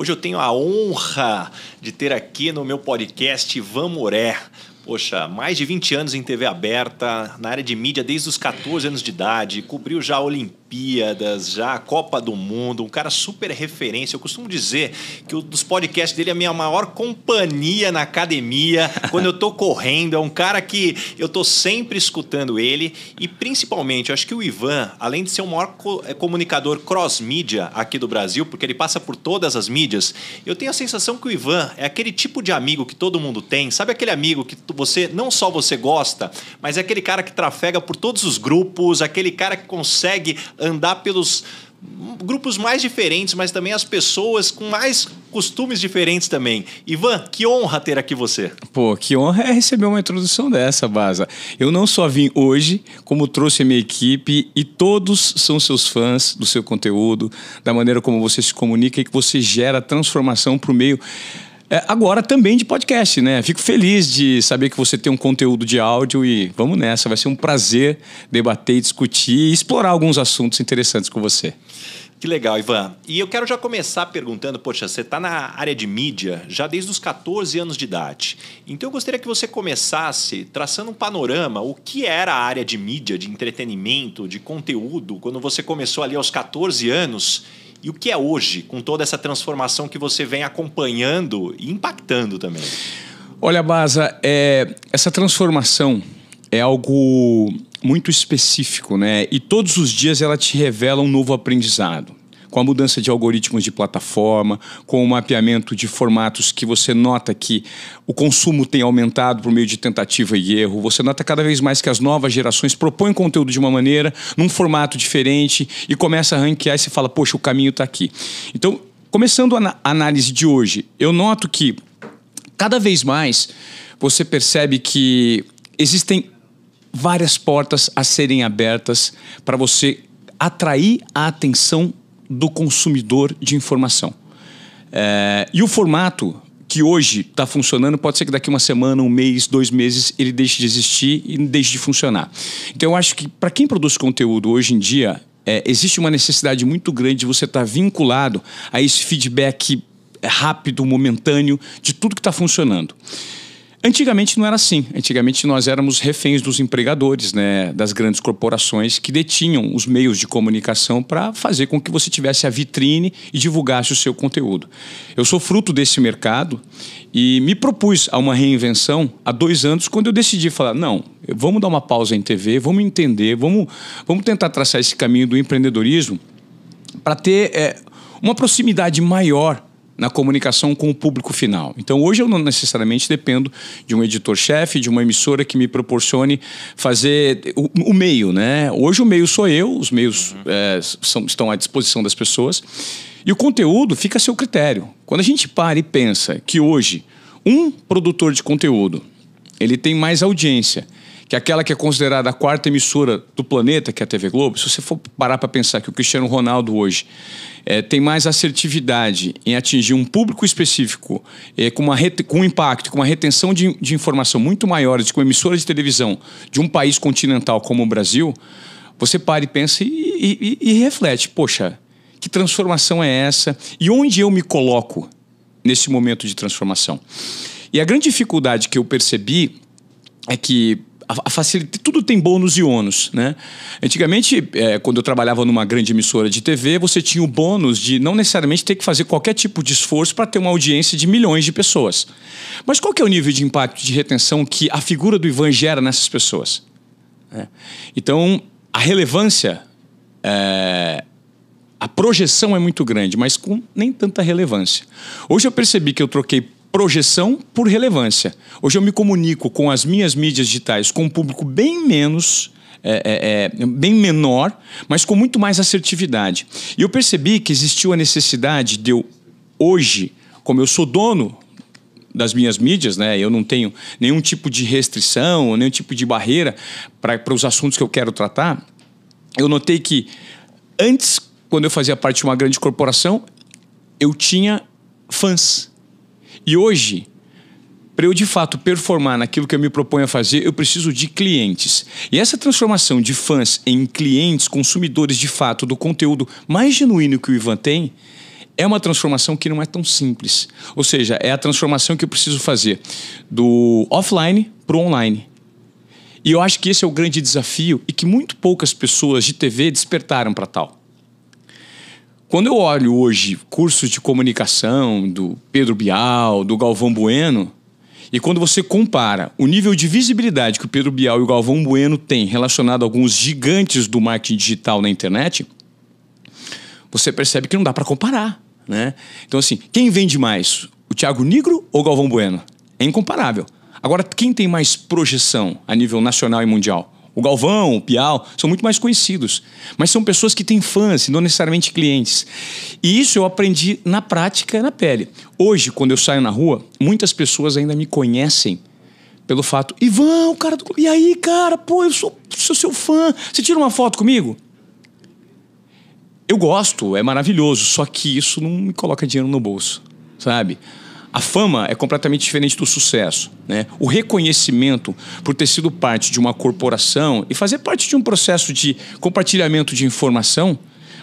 Hoje eu tenho a honra de ter aqui no meu podcast Van Moré. Poxa, mais de 20 anos em TV aberta, na área de mídia desde os 14 anos de idade, cobriu já Olimpíadas Olimpíadas, já a Copa do Mundo, um cara super referência. Eu costumo dizer que o dos podcasts dele é a minha maior companhia na academia, quando eu tô correndo. É um cara que eu tô sempre escutando ele e principalmente, eu acho que o Ivan, além de ser o maior co eh, comunicador cross-mídia aqui do Brasil, porque ele passa por todas as mídias, eu tenho a sensação que o Ivan é aquele tipo de amigo que todo mundo tem. Sabe aquele amigo que você não só você gosta, mas é aquele cara que trafega por todos os grupos, aquele cara que consegue andar pelos grupos mais diferentes, mas também as pessoas com mais costumes diferentes também. Ivan, que honra ter aqui você. Pô, que honra é receber uma introdução dessa, Baza. Eu não só vim hoje, como trouxe a minha equipe e todos são seus fãs do seu conteúdo, da maneira como você se comunica e que você gera transformação para o meio é, agora também de podcast, né? Fico feliz de saber que você tem um conteúdo de áudio e vamos nessa. Vai ser um prazer debater, discutir e explorar alguns assuntos interessantes com você. Que legal, Ivan. E eu quero já começar perguntando, poxa, você está na área de mídia já desde os 14 anos de idade. Então eu gostaria que você começasse traçando um panorama, o que era a área de mídia, de entretenimento, de conteúdo, quando você começou ali aos 14 anos e o que é hoje, com toda essa transformação que você vem acompanhando e impactando também? Olha, Baza, é, essa transformação é algo muito específico, né? E todos os dias ela te revela um novo aprendizado com a mudança de algoritmos de plataforma, com o mapeamento de formatos que você nota que o consumo tem aumentado por meio de tentativa e erro, você nota cada vez mais que as novas gerações propõem conteúdo de uma maneira, num formato diferente e começa a ranquear e se fala, poxa, o caminho está aqui. Então, começando a análise de hoje, eu noto que cada vez mais você percebe que existem várias portas a serem abertas para você atrair a atenção do consumidor de informação. É, e o formato que hoje está funcionando, pode ser que daqui uma semana, um mês, dois meses, ele deixe de existir e deixe de funcionar. Então, eu acho que para quem produz conteúdo hoje em dia, é, existe uma necessidade muito grande de você estar tá vinculado a esse feedback rápido, momentâneo, de tudo que está funcionando. Antigamente não era assim. Antigamente nós éramos reféns dos empregadores, né, das grandes corporações que detinham os meios de comunicação para fazer com que você tivesse a vitrine e divulgasse o seu conteúdo. Eu sou fruto desse mercado e me propus a uma reinvenção há dois anos quando eu decidi falar não, vamos dar uma pausa em TV, vamos entender, vamos, vamos tentar traçar esse caminho do empreendedorismo para ter é, uma proximidade maior na comunicação com o público final. Então, hoje eu não necessariamente dependo de um editor-chefe, de uma emissora que me proporcione fazer o, o, meio, né? Hoje o meio sou eu, os meios uhum. é, são, estão à disposição das pessoas. E o conteúdo fica a seu critério. Quando a gente para e pensa que hoje um produtor de conteúdo ele tem mais audiência que é aquela que é considerada a quarta emissora do planeta, que é a TV Globo, se você for parar para pensar que o Cristiano Ronaldo hoje é, tem mais assertividade em atingir um público específico, é, com, uma com um impacto, com uma retenção de, de informação muito maior do que uma emissora de televisão de um país continental como o Brasil, você para e pensa e, e, e reflete, poxa, que transformação é essa? E onde eu me coloco nesse momento de transformação? E a grande dificuldade que eu percebi é que a, facilita, tudo tem bônus e ônus, né? Antigamente, é, quando eu trabalhava numa grande emissora de TV, você tinha o bônus de não necessariamente ter que fazer qualquer tipo de esforço para ter uma audiência de milhões de pessoas. Mas qual que é o nível de impacto de retenção que a figura do Ivan gera nessas pessoas? É. Então, a relevância, é, a projeção é muito grande, mas com nem tanta relevância. Hoje eu percebi que eu troquei projeção por relevância. Hoje eu me comunico com as minhas mídias digitais com um público bem menos. É, é, é, bem menor, mas com muito mais assertividade. E eu percebi que existiu a necessidade de eu, hoje, como eu sou dono das minhas mídias, né, eu não tenho nenhum tipo de restrição, nenhum tipo de barreira para os assuntos que eu quero tratar, eu notei que antes, quando eu fazia parte de uma grande corporação, eu tinha fãs e hoje, para eu de fato performar naquilo que eu me proponho a fazer, eu preciso de clientes. E essa transformação de fãs em clientes, consumidores de fato do conteúdo mais genuíno que o Ivan tem, é uma transformação que não é tão simples. Ou seja, é a transformação que eu preciso fazer do offline para o online. E eu acho que esse é o grande desafio e que muito poucas pessoas de TV despertaram para tal. Quando eu olho hoje cursos de comunicação do Pedro Bial, do Galvão Bueno, e quando você compara o nível de visibilidade que o Pedro Bial e o Galvão Bueno têm relacionado a alguns gigantes do marketing digital na internet, você percebe que não dá para comparar, né? Então assim, quem vende mais, o Thiago Nigro ou o Galvão Bueno? É incomparável. Agora, quem tem mais projeção a nível nacional e mundial? o Galvão, o Piau, são muito mais conhecidos. Mas são pessoas que têm fãs, não necessariamente clientes. E isso eu aprendi na prática, na pele. Hoje, quando eu saio na rua, muitas pessoas ainda me conhecem pelo fato. Ivan, o cara do E aí, cara, pô, eu sou, sou seu fã. Você tira uma foto comigo? Eu gosto, é maravilhoso, só que isso não me coloca dinheiro no bolso, sabe? A fama é completamente diferente do sucesso. Né? O reconhecimento por ter sido parte de uma corporação e fazer parte de um processo de compartilhamento de informação,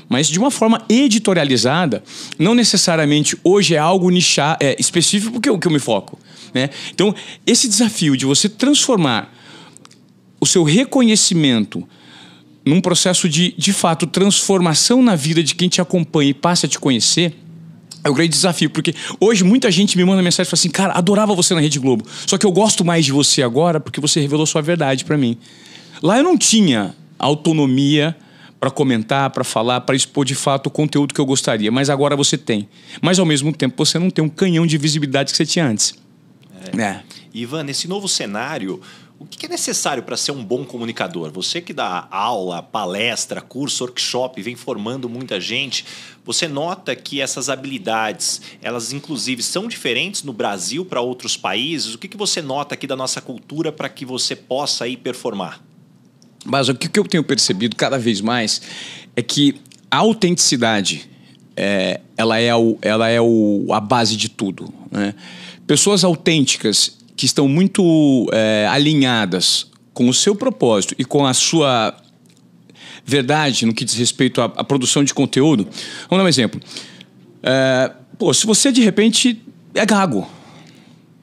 mas de uma forma editorializada, não necessariamente hoje é algo nichar, é, específico porque é o que eu me foco. Né? Então, esse desafio de você transformar o seu reconhecimento num processo de, de fato, transformação na vida de quem te acompanha e passa a te conhecer é o grande desafio, porque hoje muita gente me manda mensagem e fala assim: cara, adorava você na Rede Globo, só que eu gosto mais de você agora porque você revelou sua verdade para mim. Lá eu não tinha autonomia para comentar, para falar, para expor de fato o conteúdo que eu gostaria, mas agora você tem. Mas ao mesmo tempo você não tem um canhão de visibilidade que você tinha antes. É. é. Ivan, nesse novo cenário, o que é necessário para ser um bom comunicador? Você que dá aula, palestra, curso, workshop, vem formando muita gente, você nota que essas habilidades, elas inclusive são diferentes no Brasil para outros países? O que, que você nota aqui da nossa cultura para que você possa aí performar? Mas o que eu tenho percebido cada vez mais é que a autenticidade é, ela é, o, ela é o, a base de tudo. Né? Pessoas autênticas que estão muito é, alinhadas com o seu propósito e com a sua verdade no que diz respeito à, à produção de conteúdo. Vamos dar um exemplo. É, pô, se você de repente é gago,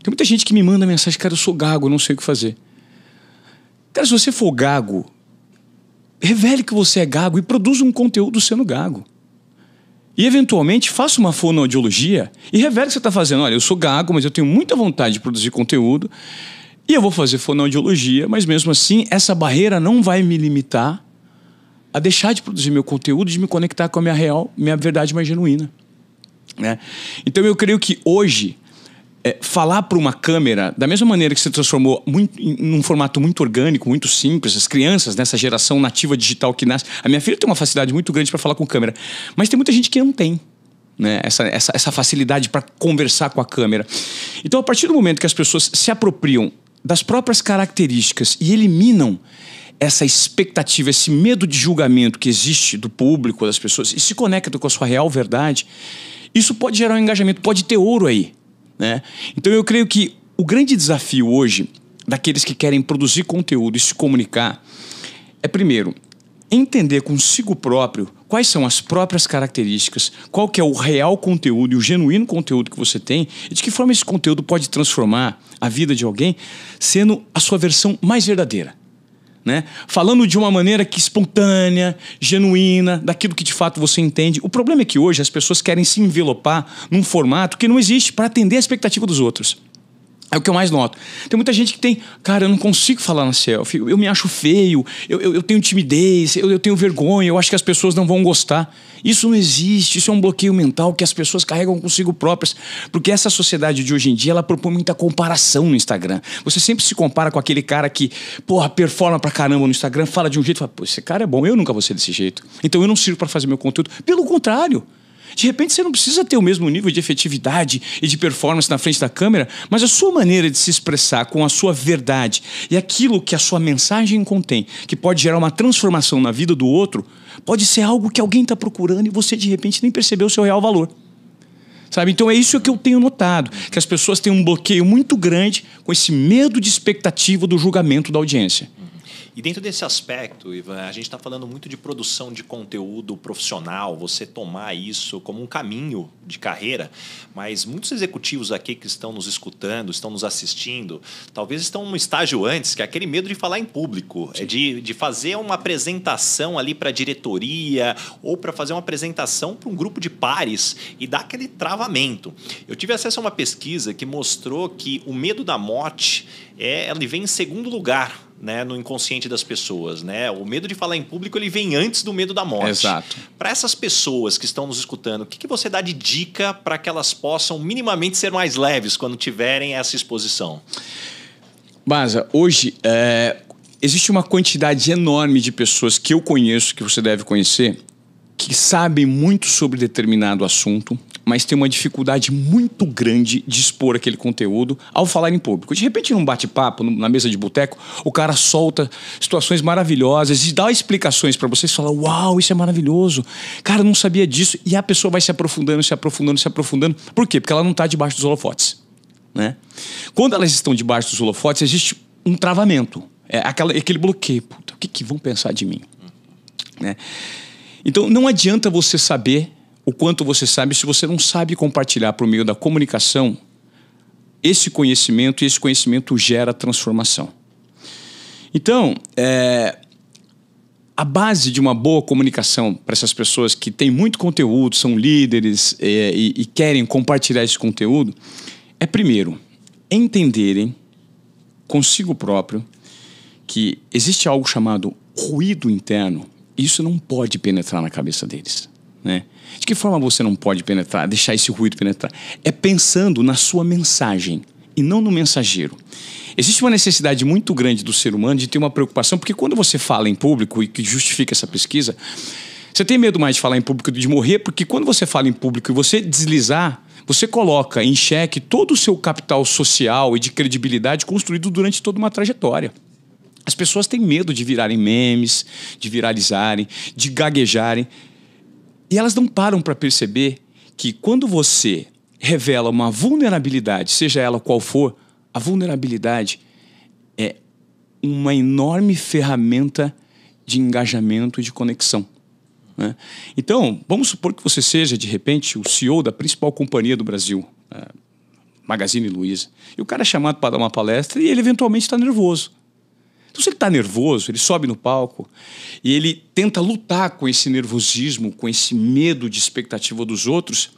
tem muita gente que me manda mensagem, cara, eu sou gago, não sei o que fazer. Cara, se você for gago, revele que você é gago e produza um conteúdo sendo gago. E eventualmente faça uma fonoaudiologia e revele o que você está fazendo. Olha, eu sou gago, mas eu tenho muita vontade de produzir conteúdo e eu vou fazer fonoaudiologia, mas mesmo assim essa barreira não vai me limitar a deixar de produzir meu conteúdo, de me conectar com a minha real, minha verdade mais genuína. Né? Então eu creio que hoje é, falar para uma câmera, da mesma maneira que se transformou muito, em, num formato muito orgânico, muito simples, as crianças nessa geração nativa digital que nasce. A minha filha tem uma facilidade muito grande para falar com câmera, mas tem muita gente que não tem. Né? Essa, essa, essa facilidade para conversar com a câmera. Então, a partir do momento que as pessoas se apropriam das próprias características e eliminam essa expectativa, esse medo de julgamento que existe do público, das pessoas, e se conectam com a sua real verdade, isso pode gerar um engajamento, pode ter ouro aí. Né? Então eu creio que o grande desafio hoje daqueles que querem produzir conteúdo e se comunicar é, primeiro, entender consigo próprio quais são as próprias características, qual que é o real conteúdo e o genuíno conteúdo que você tem e de que forma esse conteúdo pode transformar a vida de alguém sendo a sua versão mais verdadeira né? Falando de uma maneira que espontânea, genuína, daquilo que de fato você entende. O problema é que hoje as pessoas querem se envelopar num formato que não existe para atender a expectativa dos outros. É o que eu mais noto. Tem muita gente que tem, cara, eu não consigo falar na selfie, eu, eu me acho feio, eu, eu, eu tenho timidez, eu, eu, tenho vergonha, eu acho que as pessoas não vão gostar. Isso não existe, isso é um bloqueio mental que as pessoas carregam consigo próprias. Porque essa sociedade de hoje em dia, ela propõe muita comparação no Instagram. Você sempre se compara com aquele cara que, porra, performa pra caramba no Instagram, fala de um jeito, fala, pô, esse cara é bom, eu nunca vou ser desse jeito. Então eu não sirvo para fazer meu conteúdo. Pelo contrário. De repente você não precisa ter o mesmo nível de efetividade e de performance na frente da câmera, mas a sua maneira de se expressar com a sua verdade e aquilo que a sua mensagem contém, que pode gerar uma transformação na vida do outro, pode ser algo que alguém está procurando e você de repente nem percebeu o seu real valor. Sabe? Então é isso que eu tenho notado, que as pessoas têm um bloqueio muito grande com esse medo de expectativa do julgamento da audiência. E dentro desse aspecto, Ivan, a gente está falando muito de produção de conteúdo profissional, você tomar isso como um caminho de carreira, mas muitos executivos aqui que estão nos escutando, estão nos assistindo, talvez estão um estágio antes, que é aquele medo de falar em público, é de, de fazer uma apresentação ali para a diretoria ou para fazer uma apresentação para um grupo de pares e dar aquele travamento. Eu tive acesso a uma pesquisa que mostrou que o medo da morte é, ele vem em segundo lugar né, no inconsciente das pessoas, né? O medo de falar em público ele vem antes do medo da morte. Exato. Para essas pessoas que estão nos escutando, o que, que você dá de dica para que elas possam minimamente ser mais leves quando tiverem essa exposição? Baza, hoje é, existe uma quantidade enorme de pessoas que eu conheço, que você deve conhecer, que sabem muito sobre determinado assunto, mas tem uma dificuldade muito grande de expor aquele conteúdo ao falar em público. De repente, num bate-papo, na mesa de boteco, o cara solta situações maravilhosas e dá explicações para vocês, fala: Uau, isso é maravilhoso. Cara, não sabia disso. E a pessoa vai se aprofundando, se aprofundando, se aprofundando. Por quê? Porque ela não está debaixo dos holofotes. Né? Quando elas estão debaixo dos holofotes, existe um travamento. É aquela, aquele bloqueio. Puta, o que, que vão pensar de mim? Né? Então, não adianta você saber o quanto você sabe, se você não sabe compartilhar por meio da comunicação, esse conhecimento e esse conhecimento gera transformação. Então, é, a base de uma boa comunicação para essas pessoas que têm muito conteúdo, são líderes é, e, e querem compartilhar esse conteúdo, é primeiro entenderem consigo próprio que existe algo chamado ruído interno. Isso não pode penetrar na cabeça deles, né? De que forma você não pode penetrar, deixar esse ruído penetrar? É pensando na sua mensagem e não no mensageiro. Existe uma necessidade muito grande do ser humano de ter uma preocupação, porque quando você fala em público, e que justifica essa pesquisa, você tem medo mais de falar em público de morrer, porque quando você fala em público e você deslizar, você coloca em xeque todo o seu capital social e de credibilidade construído durante toda uma trajetória. As pessoas têm medo de virarem memes, de viralizarem, de gaguejarem. E elas não param para perceber que quando você revela uma vulnerabilidade, seja ela qual for, a vulnerabilidade é uma enorme ferramenta de engajamento e de conexão. Né? Então, vamos supor que você seja, de repente, o CEO da principal companhia do Brasil, eh, Magazine Luiza, e o cara é chamado para dar uma palestra e ele eventualmente está nervoso. Então, se ele está nervoso, ele sobe no palco e ele tenta lutar com esse nervosismo, com esse medo de expectativa dos outros.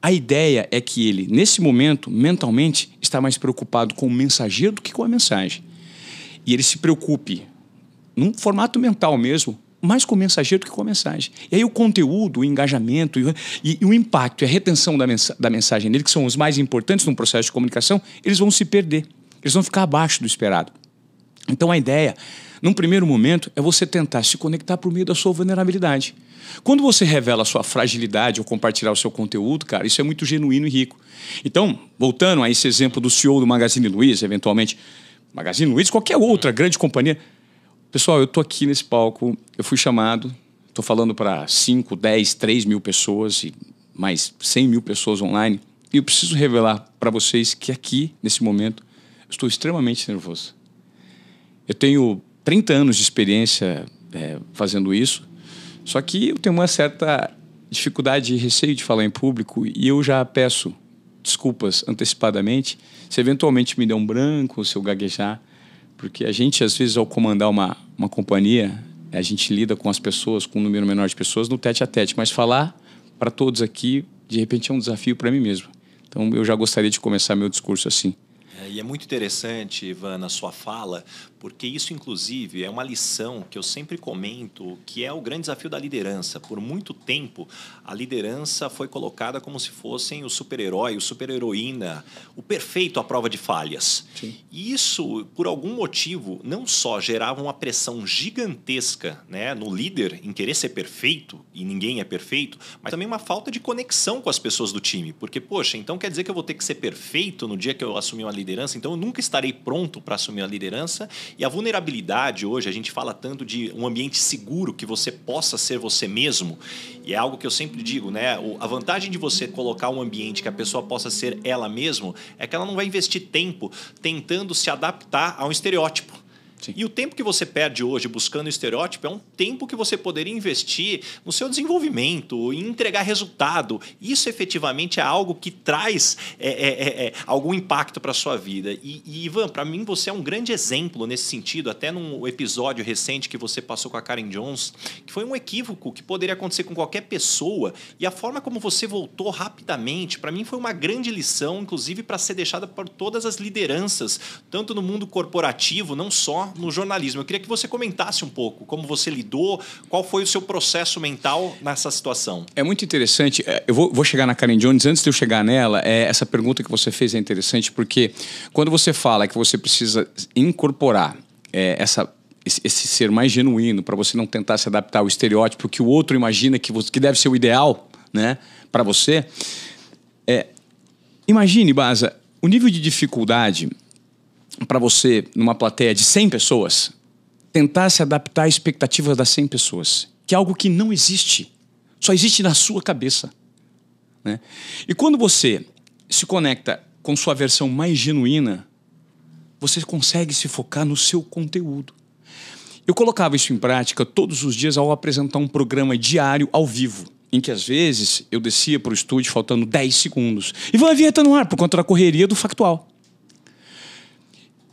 A ideia é que ele, nesse momento, mentalmente, está mais preocupado com o mensageiro do que com a mensagem. E ele se preocupe, num formato mental mesmo, mais com o mensageiro do que com a mensagem. E aí o conteúdo, o engajamento e, e o impacto e a retenção da, da mensagem dele, que são os mais importantes num processo de comunicação, eles vão se perder. Eles vão ficar abaixo do esperado. Então a ideia, num primeiro momento, é você tentar se conectar por meio da sua vulnerabilidade. Quando você revela a sua fragilidade ou compartilhar o seu conteúdo, cara, isso é muito genuíno e rico. Então, voltando a esse exemplo do CEO do Magazine Luiza, eventualmente, Magazine Luiza, qualquer outra grande companhia. Pessoal, eu estou aqui nesse palco, eu fui chamado, estou falando para 5, 10, 3 mil pessoas e mais 100 mil pessoas online, e eu preciso revelar para vocês que aqui, nesse momento, eu estou extremamente nervoso. Eu tenho 30 anos de experiência é, fazendo isso, só que eu tenho uma certa dificuldade e receio de falar em público e eu já peço desculpas antecipadamente se eventualmente me der um branco ou se eu gaguejar, porque a gente, às vezes, ao comandar uma, uma companhia, a gente lida com as pessoas, com um número menor de pessoas, no tete a tete, mas falar para todos aqui, de repente, é um desafio para mim mesmo. Então, eu já gostaria de começar meu discurso assim. É, e é muito interessante, Ivan, a sua fala, porque isso, inclusive, é uma lição que eu sempre comento, que é o grande desafio da liderança. Por muito tempo, a liderança foi colocada como se fossem o super-herói, o super-heroína, o perfeito à prova de falhas. Sim. E isso, por algum motivo, não só gerava uma pressão gigantesca né, no líder em querer ser perfeito, e ninguém é perfeito, mas também uma falta de conexão com as pessoas do time. Porque, poxa, então quer dizer que eu vou ter que ser perfeito no dia que eu assumir uma liderança, então eu nunca estarei pronto para assumir a liderança e a vulnerabilidade hoje, a gente fala tanto de um ambiente seguro que você possa ser você mesmo, e é algo que eu sempre digo, né? A vantagem de você colocar um ambiente que a pessoa possa ser ela mesma é que ela não vai investir tempo tentando se adaptar a um estereótipo. Sim. E o tempo que você perde hoje buscando estereótipo é um tempo que você poderia investir no seu desenvolvimento, em entregar resultado. Isso efetivamente é algo que traz é, é, é, é algum impacto para a sua vida. E, e Ivan, para mim você é um grande exemplo nesse sentido, até num episódio recente que você passou com a Karen Jones, que foi um equívoco que poderia acontecer com qualquer pessoa. E a forma como você voltou rapidamente, para mim foi uma grande lição, inclusive para ser deixada por todas as lideranças, tanto no mundo corporativo, não só no jornalismo. Eu queria que você comentasse um pouco como você lidou, qual foi o seu processo mental nessa situação. É muito interessante. É, eu vou, vou chegar na Karen Jones. Antes de eu chegar nela, é, essa pergunta que você fez é interessante porque quando você fala que você precisa incorporar é, essa esse, ser mais genuíno, para você não tentar se adaptar ao estereótipo que o outro imagina que, você, que deve ser o ideal né, para você. É, imagine, Baza, o nível de dificuldade para você, numa plateia de 100 pessoas, tentar se adaptar às expectativas das 100 pessoas, que é algo que não existe, só existe na sua cabeça. Né? E quando você se conecta com sua versão mais genuína, você consegue se focar no seu conteúdo. Eu colocava isso em prática todos os dias ao apresentar um programa diário ao vivo, em que às vezes eu descia para o estúdio faltando 10 segundos. E vai a vinheta no ar por conta da correria do factual.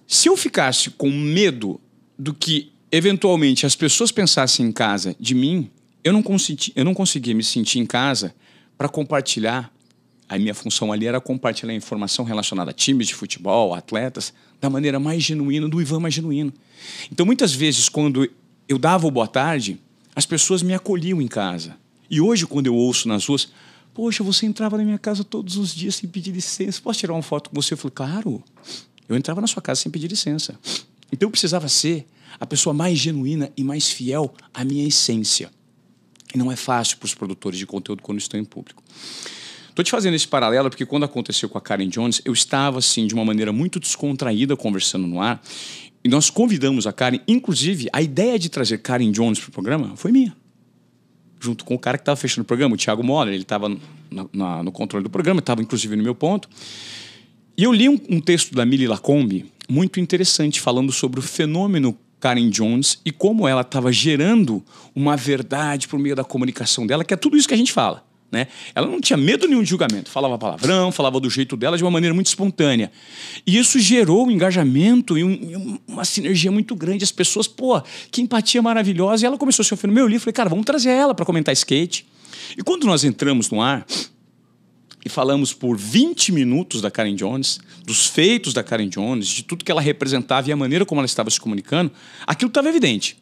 Se eu ficasse com medo do que eventualmente as pessoas pensassem em casa de mim, eu não, consegui, eu não conseguia me sentir em casa para compartilhar. A minha função ali era compartilhar informação relacionada a times de futebol, atletas, da maneira mais genuína, do Ivan mais genuíno. Então, muitas vezes, quando eu dava o boa tarde, as pessoas me acolhiam em casa. E hoje, quando eu ouço nas ruas, poxa, você entrava na minha casa todos os dias sem pedir licença, posso tirar uma foto com você? Eu falei, claro. Eu entrava na sua casa sem pedir licença. Então eu precisava ser a pessoa mais genuína e mais fiel à minha essência. E não é fácil para os produtores de conteúdo quando estão em público. Estou te fazendo esse paralelo porque quando aconteceu com a Karen Jones, eu estava assim de uma maneira muito descontraída conversando no ar. E nós convidamos a Karen, inclusive a ideia de trazer Karen Jones para o programa foi minha. Junto com o cara que estava fechando o programa, o Thiago Moller, ele estava no, no controle do programa, estava inclusive no meu ponto. E eu li um, um texto da Millie Lacombe muito interessante falando sobre o fenômeno Karen Jones e como ela estava gerando uma verdade por meio da comunicação dela, que é tudo isso que a gente fala. Né? Ela não tinha medo nenhum de julgamento, falava palavrão, falava do jeito dela de uma maneira muito espontânea. E isso gerou um engajamento e, um, e uma sinergia muito grande. As pessoas, pô, que empatia maravilhosa. E ela começou a se oferecer no meu livro. Falei, cara, vamos trazer ela para comentar skate. E quando nós entramos no ar, e falamos por 20 minutos da Karen Jones, dos feitos da Karen Jones, de tudo que ela representava e a maneira como ela estava se comunicando, aquilo estava evidente.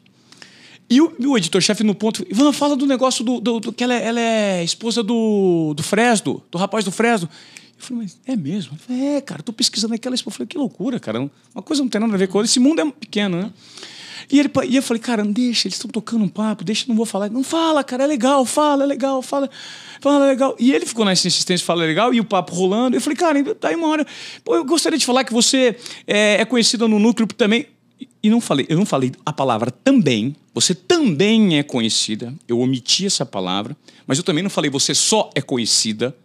E o, o editor-chefe no ponto, Ivan, fala do negócio do, do, do que ela é, ela é, esposa do, do Fresno, do rapaz do Fresno. Eu falei, mas é mesmo? Falei, é, cara, tô pesquisando aquela esposa. Eu falei, que loucura, cara. Uma coisa não tem nada a ver com outra. Esse mundo é pequeno, né? E, ele, e eu falei, cara, deixa, eles estão tocando um papo, deixa, não vou falar. Não fala, cara, é legal, fala, é legal, fala, fala, é legal. E ele ficou nessa insistência, fala, é legal, e o papo rolando. Eu falei, cara, aí uma hora, pô, eu gostaria de falar que você é, é no núcleo também. E não falei, eu não falei a palavra também, você também é conhecida, eu omiti essa palavra, mas eu também não falei você só é conhecida,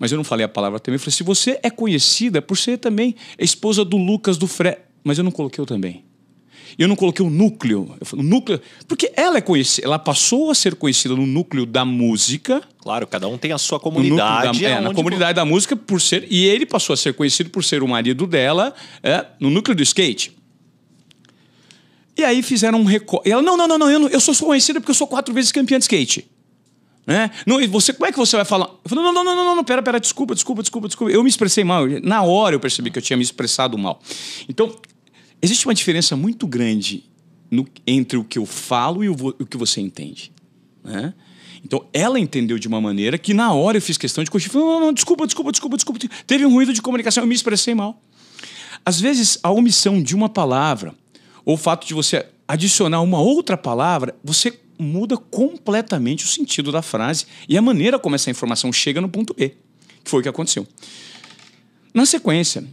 mas eu não falei a palavra também. Eu falei, se você é conhecida por ser também esposa do Lucas do Fre. Mas eu não coloquei o também. Eu não coloquei o núcleo. Eu falei, o núcleo. Porque ela é conhecida, ela passou a ser conhecida no núcleo da música. Claro, cada um tem a sua comunidade. Da, é, é na comunidade da música, por ser. E ele passou a ser conhecido por ser o marido dela é, no núcleo do skate. E aí fizeram um recorte. Ela, não, não, não, não eu, não, eu sou conhecida porque eu sou quatro vezes campeã de skate. Né? Não, e você, como é que você vai falar? Eu falei, não, não, não, não, não, pera, pera, desculpa, desculpa, desculpa, desculpa. Eu me expressei mal. Na hora eu percebi que eu tinha me expressado mal. Então, Existe uma diferença muito grande no, entre o que eu falo e o, o que você entende. Né? Então, ela entendeu de uma maneira que, na hora, eu fiz questão de corrigir. Falei, não, não, desculpa, desculpa, desculpa, desculpa. Teve um ruído de comunicação, eu me expressei mal. Às vezes, a omissão de uma palavra, ou o fato de você adicionar uma outra palavra, você muda completamente o sentido da frase e a maneira como essa informação chega no ponto B, que foi o que aconteceu. Na sequência,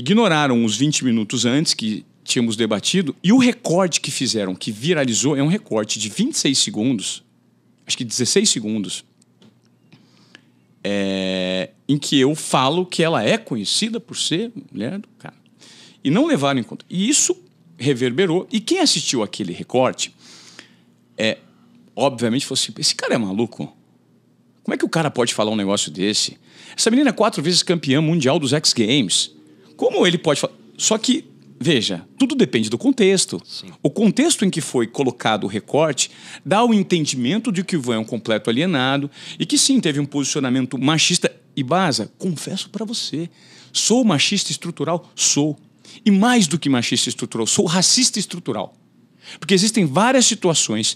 ignoraram os 20 minutos antes que tínhamos debatido e o recorte que fizeram, que viralizou, é um recorte de 26 segundos, acho que 16 segundos, é, em que eu falo que ela é conhecida por ser mulher do cara. E não levaram em conta. E isso reverberou. E quem assistiu aquele recorte, é, obviamente, falou assim: esse cara é maluco. Como é que o cara pode falar um negócio desse? Essa menina é quatro vezes campeã mundial dos X Games. Como ele pode falar? Só que, veja, tudo depende do contexto. Sim. O contexto em que foi colocado o recorte dá o entendimento de que o Ivan é um completo alienado e que sim, teve um posicionamento machista. E Baza, confesso para você, sou machista estrutural? Sou. E mais do que machista estrutural, sou racista estrutural. Porque existem várias situações,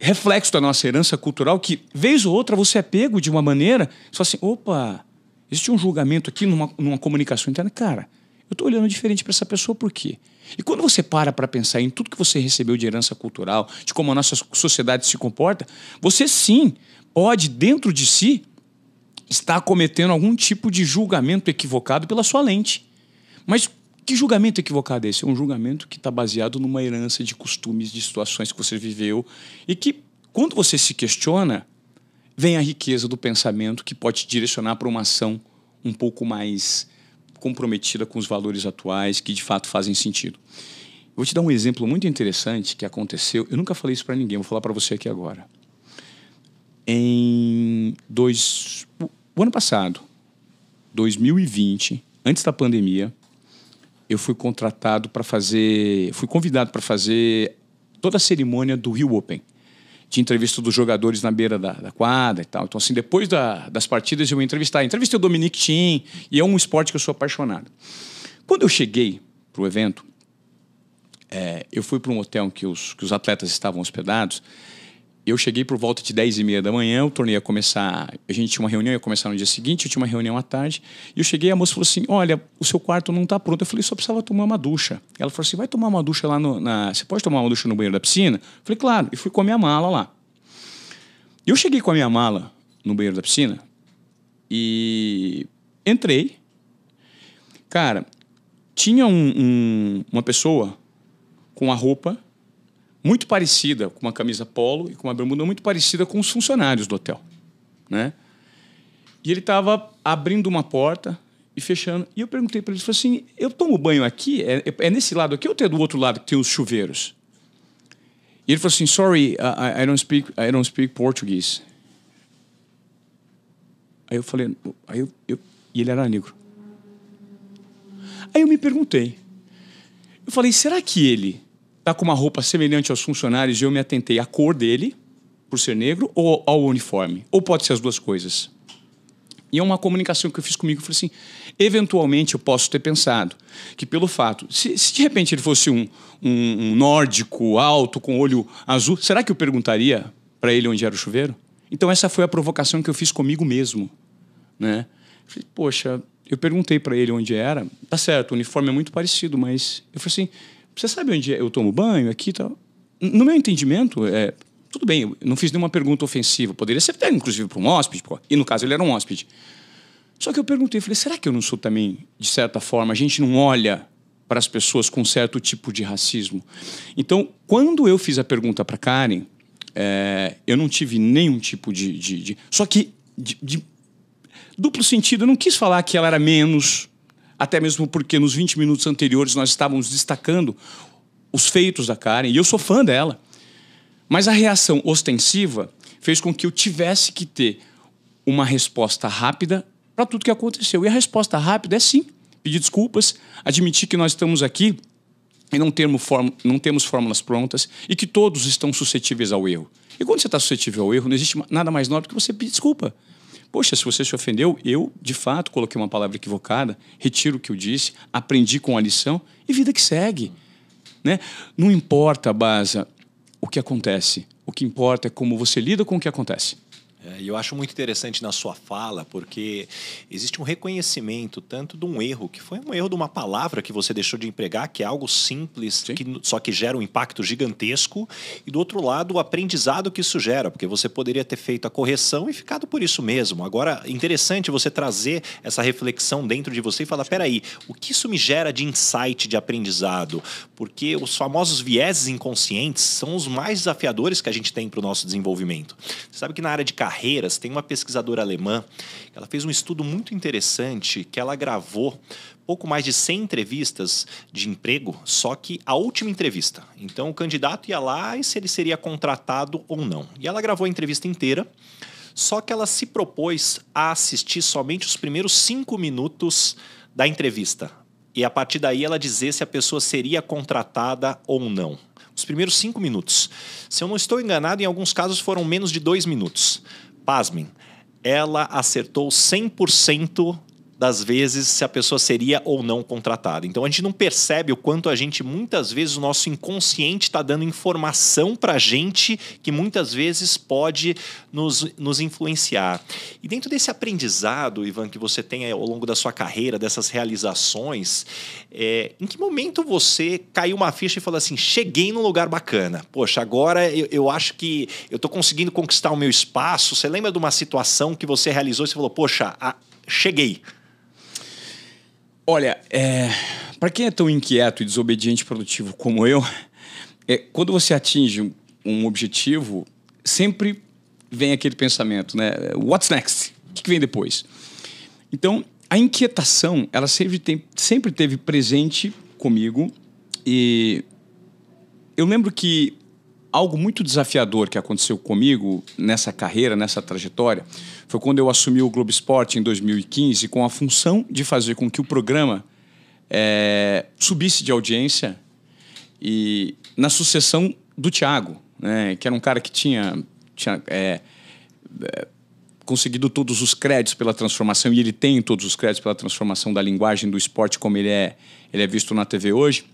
reflexo da nossa herança cultural, que, vez ou outra, você é pego de uma maneira, só assim, opa, Existe um julgamento aqui numa, numa comunicação interna. Cara, eu estou olhando diferente para essa pessoa por quê? E quando você para para pensar em tudo que você recebeu de herança cultural, de como a nossa sociedade se comporta, você sim pode, dentro de si, estar cometendo algum tipo de julgamento equivocado pela sua lente. Mas que julgamento equivocado é esse? É um julgamento que está baseado numa herança de costumes, de situações que você viveu e que, quando você se questiona, vem a riqueza do pensamento que pode te direcionar para uma ação um pouco mais comprometida com os valores atuais que de fato fazem sentido. Vou te dar um exemplo muito interessante que aconteceu. Eu nunca falei isso para ninguém, vou falar para você aqui agora. Em dois, o ano passado, 2020, antes da pandemia, eu fui contratado para fazer, fui convidado para fazer toda a cerimônia do Rio Open tinha entrevista dos jogadores na beira da, da quadra e tal. Então, assim, depois da, das partidas eu ia entrevistar. Entrevistei o Dominique Tim, e é um esporte que eu sou apaixonado. Quando eu cheguei para o evento, é, eu fui para um hotel que os, que os atletas estavam hospedados eu cheguei por volta de 10 e meia da manhã, o torneio ia começar, a gente tinha uma reunião, ia começar no dia seguinte, eu tinha uma reunião à tarde, e eu cheguei, a moça falou assim, olha, o seu quarto não está pronto. Eu falei, só precisava tomar uma ducha. Ela falou assim, vai tomar uma ducha lá no, na... Você pode tomar uma ducha no banheiro da piscina? Eu falei, claro. E fui com a minha mala lá. Eu cheguei com a minha mala no banheiro da piscina e entrei. Cara, tinha um, um, uma pessoa com a roupa muito parecida com uma camisa polo e com uma bermuda muito parecida com os funcionários do hotel, né? E ele estava abrindo uma porta e fechando. E eu perguntei para ele, falei assim, eu tomo banho aqui? É, é, é nesse lado aqui ou tem do outro lado que tem os chuveiros? E ele falou assim, sorry, I, I don't speak, I don't speak Portuguese. Aí eu falei, aí eu, eu, e ele era negro. Aí eu me perguntei. Eu falei, será que ele Tá com uma roupa semelhante aos funcionários e eu me atentei à cor dele, por ser negro, ou ao uniforme. Ou pode ser as duas coisas. E é uma comunicação que eu fiz comigo. Eu falei assim: eventualmente eu posso ter pensado que, pelo fato, se, se de repente ele fosse um, um, um, nórdico alto, com olho azul, será que eu perguntaria para ele onde era o chuveiro? Então, essa foi a provocação que eu fiz comigo mesmo. Né? Eu falei, Poxa, eu perguntei para ele onde era. Tá certo, o uniforme é muito parecido, mas eu falei assim: você sabe onde é? eu tomo banho? Aqui e tal. No meu entendimento, é, tudo bem, eu não fiz nenhuma pergunta ofensiva. Poderia ser até, inclusive, para um hóspede, pô. e no caso ele era um hóspede. Só que eu perguntei, falei, será que eu não sou também, de certa forma, a gente não olha para as pessoas com certo tipo de racismo? Então, quando eu fiz a pergunta para Karen, é, eu não tive nenhum tipo de. de, de só que de, de duplo sentido, eu não quis falar que ela era menos até mesmo porque nos 20 minutos anteriores nós estávamos destacando os feitos da Karen, e eu sou fã dela. Mas a reação ostensiva fez com que eu tivesse que ter uma resposta rápida para tudo que aconteceu. E a resposta rápida é sim, pedir desculpas, admitir que nós estamos aqui e não, termos não temos fórmulas prontas e que todos estão suscetíveis ao erro. E quando você está suscetível ao erro, não existe nada mais nobre do que você pedir desculpa. Poxa, se você se ofendeu, eu de fato coloquei uma palavra equivocada, retiro o que eu disse, aprendi com a lição e vida que segue. Né? Não importa, Baza, o que acontece. O que importa é como você lida com o que acontece. É, e eu acho muito interessante na sua fala, porque existe um reconhecimento tanto de um erro, que foi um erro de uma palavra que você deixou de empregar, que é algo simples, Sim. que, só que gera um impacto gigantesco, e do outro lado, o aprendizado que isso gera, porque você poderia ter feito a correção e ficado por isso mesmo. Agora, interessante você trazer essa reflexão dentro de você e falar: peraí, o que isso me gera de insight de aprendizado? Porque os famosos vieses inconscientes são os mais desafiadores que a gente tem para o nosso desenvolvimento. Você sabe que na área de carreira, tem uma pesquisadora alemã, ela fez um estudo muito interessante que ela gravou pouco mais de 100 entrevistas de emprego, só que a última entrevista. Então o candidato ia lá e se ele seria contratado ou não. E ela gravou a entrevista inteira. Só que ela se propôs a assistir somente os primeiros cinco minutos da entrevista. E a partir daí ela dizer se a pessoa seria contratada ou não. Os primeiros cinco minutos. Se eu não estou enganado, em alguns casos foram menos de dois minutos pasmem, ela acertou 100% das vezes se a pessoa seria ou não contratada. Então a gente não percebe o quanto a gente muitas vezes o nosso inconsciente está dando informação para a gente que muitas vezes pode nos, nos influenciar. E dentro desse aprendizado, Ivan, que você tem ao longo da sua carreira, dessas realizações, é, em que momento você caiu uma ficha e falou assim: cheguei num lugar bacana, poxa, agora eu, eu acho que eu estou conseguindo conquistar o meu espaço? Você lembra de uma situação que você realizou e você falou: poxa, a, cheguei? Olha, é, para quem é tão inquieto e desobediente produtivo como eu, é, quando você atinge um objetivo, sempre vem aquele pensamento, né? What's next? O que, vem depois? Então, a inquietação, ela sempre, tem, sempre teve presente comigo e eu lembro que algo muito desafiador que aconteceu comigo nessa carreira, nessa trajetória, foi quando eu assumi o Globo Esporte em 2015 com a função de fazer com que o programa é, subisse de audiência e na sucessão do Thiago, né, que era um cara que tinha, tinha é, é, conseguido todos os créditos pela transformação e ele tem todos os créditos pela transformação da linguagem do esporte como ele é, ele é visto na TV hoje.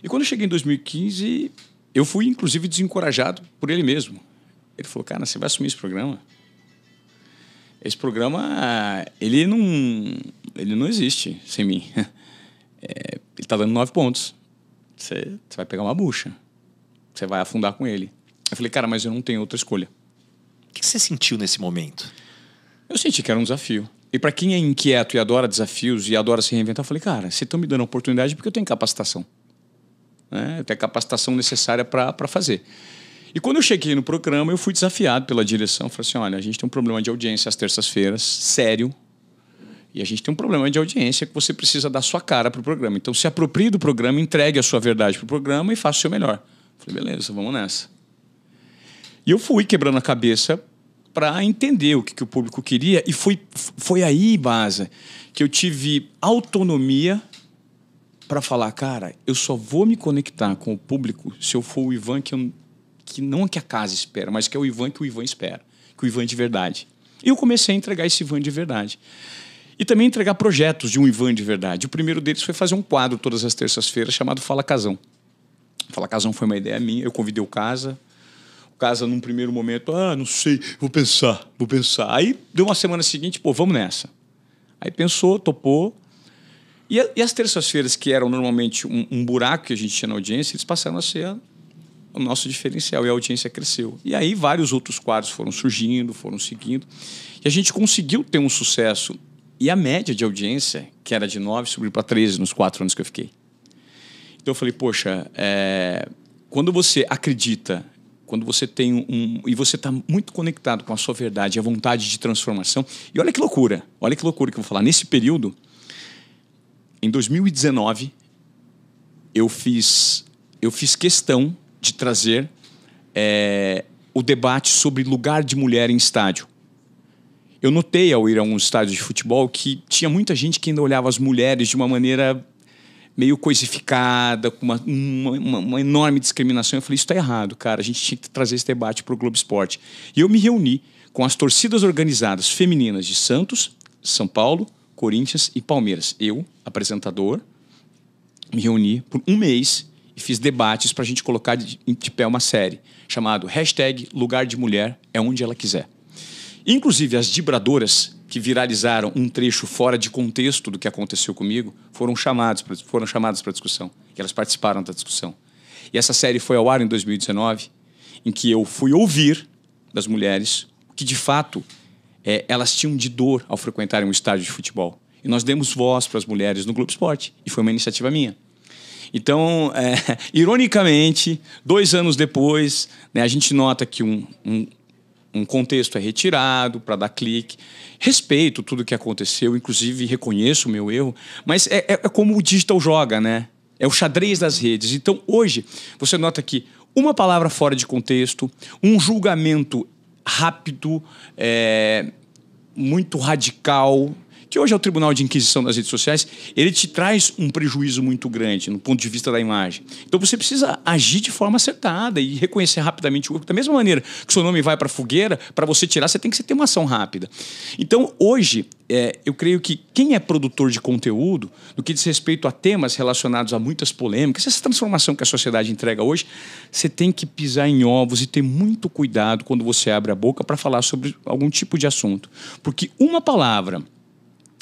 E quando eu cheguei em 2015, eu fui inclusive desencorajado por ele mesmo. Ele falou: "Cara, você vai assumir esse programa?" Esse programa, ele não, ele não existe sem mim. É, ele tá dando nove pontos. Você vai pegar uma bucha. Você vai afundar com ele. Eu falei, cara, mas eu não tenho outra escolha. O que você sentiu nesse momento? Eu senti que era um desafio. E para quem é inquieto e adora desafios e adora se reinventar, eu falei, cara, se estão me dando oportunidade porque eu tenho capacitação. Né? Eu tenho a capacitação necessária para fazer. E quando eu cheguei no programa, eu fui desafiado pela direção. Falei assim: olha, a gente tem um problema de audiência às terças-feiras, sério. E a gente tem um problema de audiência que você precisa dar sua cara para o programa. Então se aproprie do programa, entregue a sua verdade para o programa e faça o seu melhor. Falei, beleza, vamos nessa. E eu fui quebrando a cabeça para entender o que, que o público queria. E foi, foi aí, Baza, que eu tive autonomia para falar, cara, eu só vou me conectar com o público se eu for o Ivan que eu que não é que a casa espera, mas que é o Ivan que o Ivan espera, que o Ivan de verdade. E eu comecei a entregar esse Ivan de verdade. E também entregar projetos de um Ivan de verdade. O primeiro deles foi fazer um quadro todas as terças-feiras chamado Fala Casão. Fala Casão foi uma ideia minha, eu convidei o Casa. O Casa, num primeiro momento, ah, não sei, vou pensar, vou pensar. Aí deu uma semana seguinte, pô, vamos nessa. Aí pensou, topou. E, e as terças-feiras, que eram normalmente um, um buraco que a gente tinha na audiência, eles passaram a ser o nosso diferencial e a audiência cresceu. E aí vários outros quadros foram surgindo, foram seguindo, e a gente conseguiu ter um sucesso. E a média de audiência, que era de 9, subiu para 13 nos quatro anos que eu fiquei. Então eu falei, poxa, é... quando você acredita, quando você tem um. e você está muito conectado com a sua verdade, a vontade de transformação. E olha que loucura, olha que loucura que eu vou falar. Nesse período, em 2019, eu fiz, eu fiz questão de trazer é, o debate sobre lugar de mulher em estádio. Eu notei ao ir a um estádio de futebol que tinha muita gente que ainda olhava as mulheres de uma maneira meio coisificada, com uma, uma, uma enorme discriminação. Eu falei, isso está errado, cara. A gente tinha que trazer esse debate para o Globo Esporte. E eu me reuni com as torcidas organizadas femininas de Santos, São Paulo, Corinthians e Palmeiras. Eu, apresentador, me reuni por um mês e fiz debates para a gente colocar de, de pé uma série chamado hashtag Lugar de Mulher é onde ela quiser. Inclusive, as vibradoras que viralizaram um trecho fora de contexto do que aconteceu comigo foram chamadas pra, foram chamadas para discussão. E elas participaram da discussão. E essa série foi ao ar em 2019, em que eu fui ouvir das mulheres que de fato é, elas tinham de dor ao frequentarem um estádio de futebol. E nós demos voz para as mulheres no Globo Esporte. E foi uma iniciativa minha. Então, é, ironicamente, dois anos depois, né, a gente nota que um, um, um contexto é retirado para dar clique. Respeito tudo o que aconteceu, inclusive reconheço o meu erro, mas é, é, é como o digital joga, né? É o xadrez das redes. Então, hoje, você nota que uma palavra fora de contexto, um julgamento rápido, é, muito radical, que hoje é o Tribunal de Inquisição das redes sociais, ele te traz um prejuízo muito grande no ponto de vista da imagem. Então você precisa agir de forma acertada e reconhecer rapidamente o Da mesma maneira que seu nome vai para a fogueira, para você tirar, você tem que ter uma ação rápida. Então hoje, é, eu creio que quem é produtor de conteúdo, no que diz respeito a temas relacionados a muitas polêmicas, essa transformação que a sociedade entrega hoje, você tem que pisar em ovos e ter muito cuidado quando você abre a boca para falar sobre algum tipo de assunto. Porque uma palavra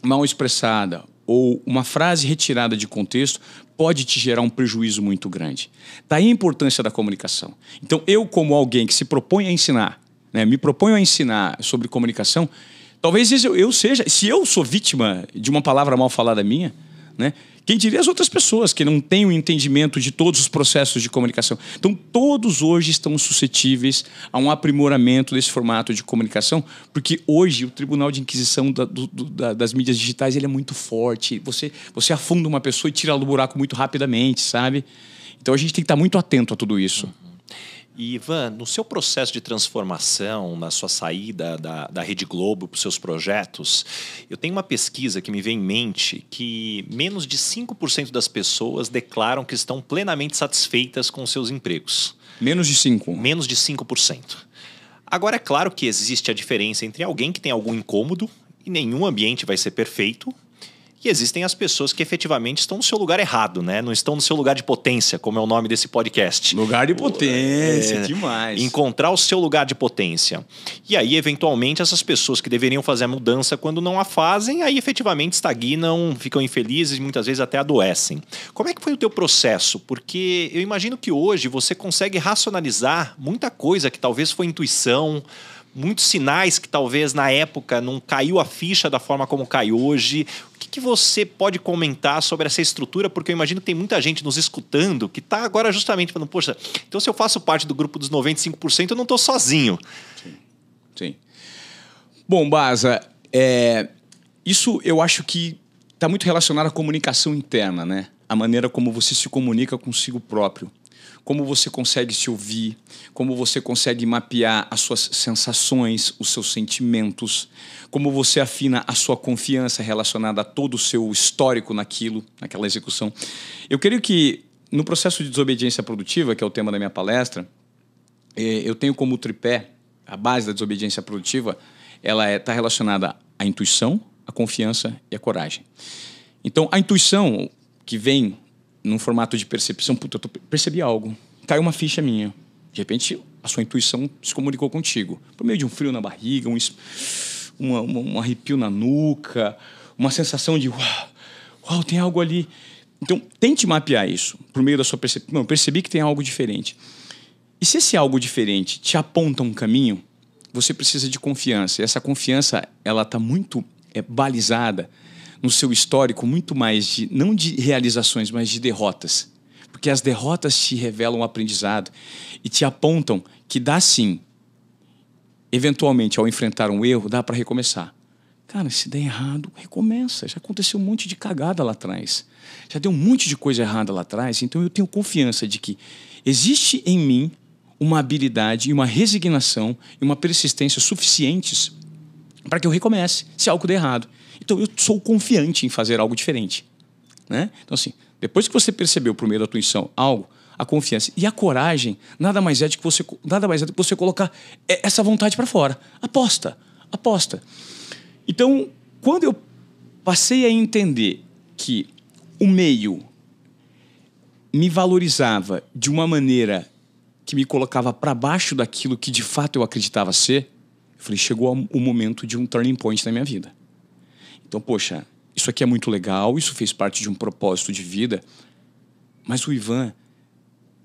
mal expressada ou uma frase retirada de contexto pode te gerar um prejuízo muito grande. Daí a importância da comunicação. Então, eu, como alguém que se propõe a ensinar, né, me proponho a ensinar sobre comunicação, talvez eu, eu seja, se eu sou vítima de uma palavra mal falada minha, né, quem diria as outras pessoas que não têm o um entendimento de todos os processos de comunicação. Então, todos hoje estão suscetíveis a um aprimoramento desse formato de comunicação, porque hoje o Tribunal de Inquisição da, do, da, das mídias digitais ele é muito forte. Você, você afunda uma pessoa e tira ela do buraco muito rapidamente, sabe? Então, a gente tem que estar muito atento a tudo isso. E Ivan, no seu processo de transformação, na sua saída da, da Rede Globo para os seus projetos, eu tenho uma pesquisa que me vem em mente que menos de 5% das pessoas declaram que estão plenamente satisfeitas com seus empregos. Menos de 5%? Menos de 5%. Agora, é claro que existe a diferença entre alguém que tem algum incômodo, e nenhum ambiente vai ser perfeito, e existem as pessoas que efetivamente estão no seu lugar errado, né? Não estão no seu lugar de potência, como é o nome desse podcast. Lugar de potência, é, demais. Encontrar o seu lugar de potência. E aí, eventualmente, essas pessoas que deveriam fazer a mudança quando não a fazem, aí efetivamente estagnam, ficam infelizes e muitas vezes até adoecem. Como é que foi o teu processo? Porque eu imagino que hoje você consegue racionalizar muita coisa que talvez foi intuição, muitos sinais que talvez na época não caiu a ficha da forma como cai hoje. O que, que você pode comentar sobre essa estrutura? Porque eu imagino que tem muita gente nos escutando que está agora justamente falando, poxa, então se eu faço parte do grupo dos 95%, eu não estou sozinho. Sim. Sim. Bom, Baza, é... isso eu acho que está muito relacionado à comunicação interna, né? A maneira como você se comunica consigo próprio como você consegue se ouvir, como você consegue mapear as suas sensações, os seus sentimentos, como você afina a sua confiança relacionada a todo o seu histórico naquilo, naquela execução. Eu creio que no processo de desobediência produtiva, que é o tema da minha palestra, é, eu tenho como tripé a base da desobediência produtiva, ela está é, tá relacionada à intuição, à confiança e à coragem. Então, a intuição que vem num formato de percepção, puta, eu tô, percebi algo, caiu uma ficha minha. De repente, a sua intuição se comunicou contigo. Por meio de um frio na barriga, um, uma, uma, um arrepio na nuca, uma sensação de uau, uau, tem algo ali. Então, tente mapear isso por meio da sua percepção. percebi que tem algo diferente. E se esse algo diferente te aponta um caminho, você precisa de confiança. E essa confiança, ela está muito é, balizada no seu histórico muito mais de, não de realizações, mas de derrotas. Porque as derrotas te revelam o aprendizado e te apontam que dá sim. Eventualmente, ao enfrentar um erro, dá para recomeçar. Cara, se der errado, recomeça. Já aconteceu um monte de cagada lá atrás. Já deu um monte de coisa errada lá atrás. Então eu tenho confiança de que existe em mim uma habilidade e uma resignação e uma persistência suficientes para que eu recomece se algo der errado. Então eu sou confiante em fazer algo diferente. Né? Então, assim, depois que você percebeu por meio da tua intuição algo, a confiança e a coragem nada mais é do que você, nada mais é do que você colocar essa vontade para fora. Aposta, aposta. Então, quando eu passei a entender que o meio me valorizava de uma maneira que me colocava para baixo daquilo que de fato eu acreditava ser, eu falei, chegou o momento de um turning point na minha vida. Então, poxa, isso aqui é muito legal, isso fez parte de um propósito de vida, mas o Ivan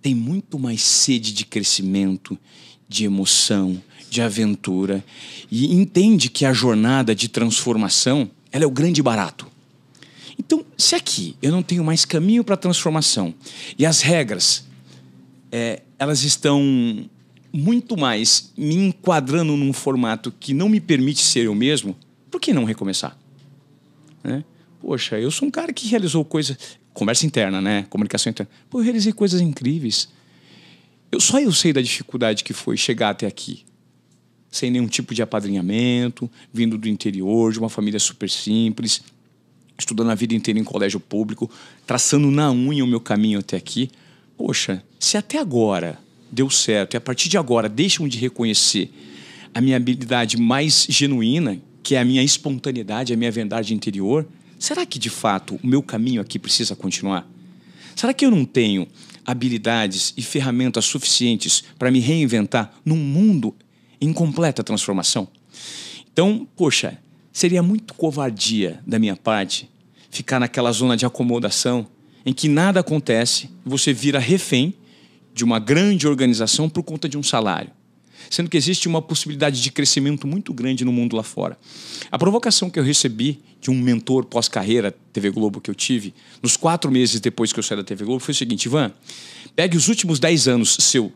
tem muito mais sede de crescimento, de emoção, de aventura e entende que a jornada de transformação, ela é o grande barato. Então, se aqui eu não tenho mais caminho para a transformação e as regras, é, elas estão muito mais me enquadrando num formato que não me permite ser eu mesmo, por que não recomeçar? Né? Poxa, eu sou um cara que realizou coisas. comércio interna, né? Comunicação interna. Pô, eu realizei coisas incríveis. Eu, só eu sei da dificuldade que foi chegar até aqui. Sem nenhum tipo de apadrinhamento, vindo do interior, de uma família super simples, estudando a vida inteira em colégio público, traçando na unha o meu caminho até aqui. Poxa, se até agora deu certo e a partir de agora deixam de reconhecer a minha habilidade mais genuína, que é a minha espontaneidade, a minha verdade interior, será que de fato o meu caminho aqui precisa continuar? Será que eu não tenho habilidades e ferramentas suficientes para me reinventar num mundo em completa transformação? Então, poxa, seria muito covardia da minha parte ficar naquela zona de acomodação em que nada acontece, você vira refém de uma grande organização por conta de um salário sendo que existe uma possibilidade de crescimento muito grande no mundo lá fora. A provocação que eu recebi de um mentor pós-carreira TV Globo que eu tive, nos quatro meses depois que eu saí da TV Globo, foi o seguinte: Ivan, pegue os últimos dez anos seus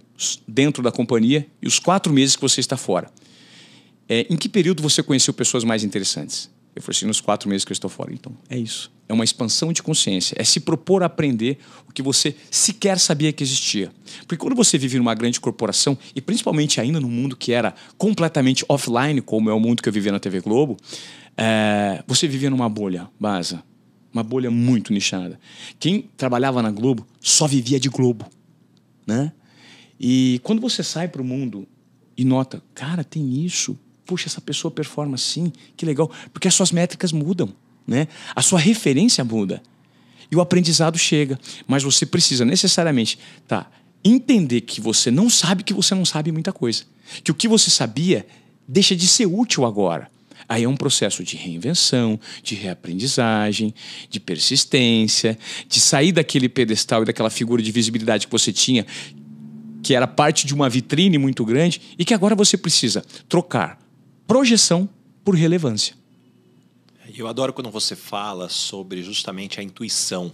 dentro da companhia e os quatro meses que você está fora. É, em que período você conheceu pessoas mais interessantes? Eu falei assim, nos quatro meses que eu estou fora. Então, é isso. É uma expansão de consciência. É se propor a aprender o que você sequer sabia que existia. Porque quando você vive numa grande corporação, e principalmente ainda num mundo que era completamente offline, como é o mundo que eu vivia na TV Globo, é, você vivia numa bolha, Baza. Uma bolha muito nichada. Quem trabalhava na Globo só vivia de Globo. Né? E quando você sai para o mundo e nota, cara, tem isso, puxa, essa pessoa performa assim, que legal. Porque as suas métricas mudam, né? A sua referência muda. E o aprendizado chega. Mas você precisa necessariamente, tá? Entender que você não sabe que você não sabe muita coisa. Que o que você sabia deixa de ser útil agora. Aí é um processo de reinvenção, de reaprendizagem, de persistência, de sair daquele pedestal e daquela figura de visibilidade que você tinha, que era parte de uma vitrine muito grande e que agora você precisa trocar projeção por relevância. Eu adoro quando você fala sobre justamente a intuição,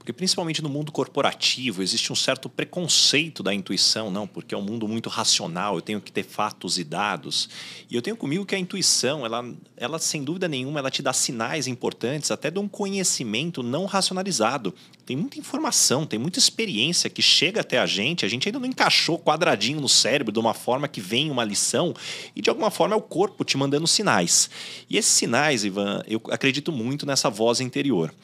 porque principalmente no mundo corporativo existe um certo preconceito da intuição, não, porque é um mundo muito racional, eu tenho que ter fatos e dados. E eu tenho comigo que a intuição, ela, ela sem dúvida nenhuma, ela te dá sinais importantes, até de um conhecimento não racionalizado. Tem muita informação, tem muita experiência que chega até a gente, a gente ainda não encaixou quadradinho no cérebro de uma forma que vem uma lição e de alguma forma é o corpo te mandando sinais. E esses sinais, Ivan, eu acredito muito nessa voz interior.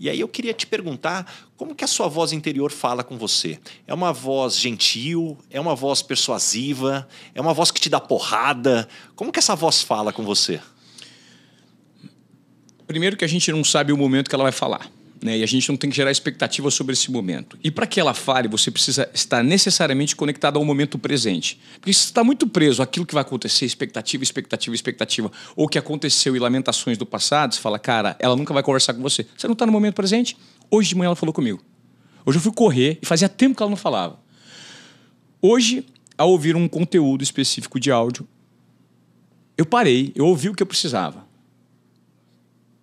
E aí eu queria te perguntar como que a sua voz interior fala com você? É uma voz gentil? É uma voz persuasiva? É uma voz que te dá porrada? Como que essa voz fala com você? Primeiro que a gente não sabe o momento que ela vai falar. Né? E a gente não tem que gerar expectativa sobre esse momento. E para que ela fale, você precisa estar necessariamente conectado ao momento presente. Porque se está muito preso àquilo que vai acontecer, expectativa, expectativa, expectativa, ou que aconteceu e lamentações do passado, você fala, cara, ela nunca vai conversar com você. Você não está no momento presente? Hoje de manhã ela falou comigo. Hoje eu fui correr e fazia tempo que ela não falava. Hoje, ao ouvir um conteúdo específico de áudio, eu parei, eu ouvi o que eu precisava.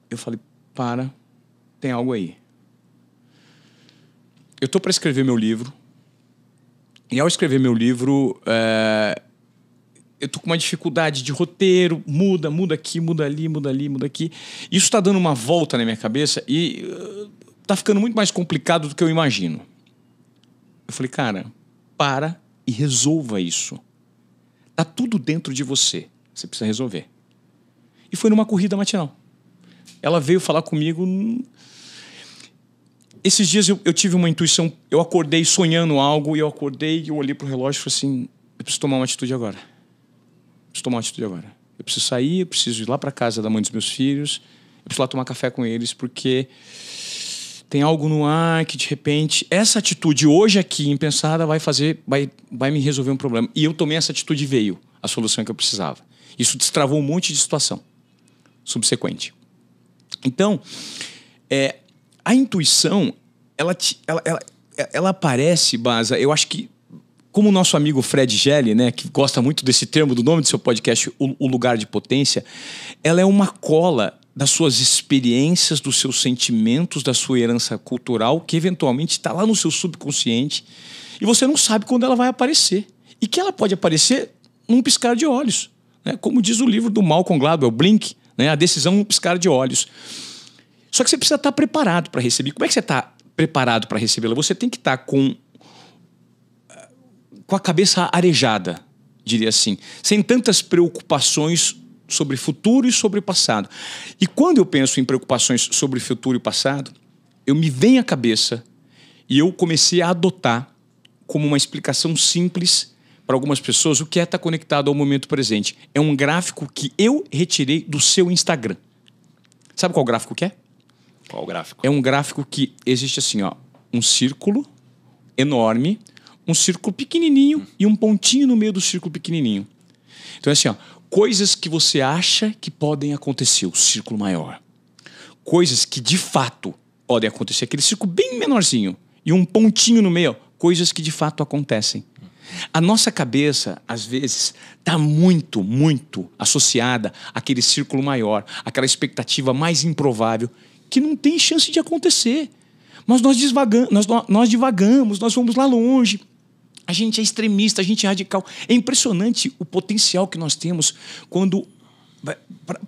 Eu falei, para, tem algo aí. Eu estou para escrever meu livro. E ao escrever meu livro, é... eu estou com uma dificuldade de roteiro, muda, muda aqui, muda ali, muda ali, muda aqui. Isso está dando uma volta na minha cabeça e eh, tá ficando muito mais complicado do que eu imagino. Eu falei, cara, para e resolva isso. Tá tudo dentro de você. Você precisa resolver. E foi numa corrida matinal. Ela veio falar comigo. Esses dias eu, eu tive uma intuição. Eu acordei sonhando algo e eu acordei e eu olhei pro relógio e falei assim: eu preciso tomar uma atitude agora. Eu preciso tomar uma atitude agora. Eu preciso sair, eu preciso ir lá para casa da mãe dos meus filhos. Eu preciso lá tomar café com eles porque tem algo no ar que de repente essa atitude hoje aqui impensada vai fazer, vai, vai me resolver um problema. E eu tomei essa atitude e veio a solução que eu precisava. Isso destravou um monte de situação subsequente. Então, é, a intuição, ela, te, ela, ela, ela aparece, Baza, eu acho que, como o nosso amigo Fred Gelli, né, que gosta muito desse termo, do nome do seu podcast, o, o Lugar de Potência, ela é uma cola das suas experiências, dos seus sentimentos, da sua herança cultural, que eventualmente está lá no seu subconsciente, e você não sabe quando ela vai aparecer. E que ela pode aparecer num piscar de olhos. Né? Como diz o livro do Malcolm Gladwell, Blink, né? a decisão num piscar de olhos. Só que você precisa estar preparado para receber. Como é que você está preparado para recebê-la? Você tem que estar com, eh, com a cabeça arejada, diria assim, sem tantas preocupações sobre futuro e sobre passado. E quando eu penso em preocupações sobre futuro e passado, eu me vem à cabeça e eu comecei a adotar como uma explicação simples para algumas pessoas o que é estar tá conectado ao momento presente. É um gráfico que eu retirei do seu Instagram. Sabe qual gráfico que é? Qual gráfico? É um gráfico que existe assim, ó, um círculo enorme, um círculo pequenininho hum. e um pontinho no meio do círculo pequenininho. Então é assim, ó, coisas que você acha que podem acontecer, o círculo maior. Coisas que de fato podem acontecer, aquele círculo bem menorzinho e um pontinho no meio, coisas que de fato acontecem. A nossa cabeça, às vezes, está muito, muito associada àquele círculo maior, àquela expectativa mais improvável, que não tem chance de acontecer. Mas nós, nós, nós divagamos, nós vamos lá longe, a gente é extremista, a gente é radical. É impressionante o potencial que nós temos quando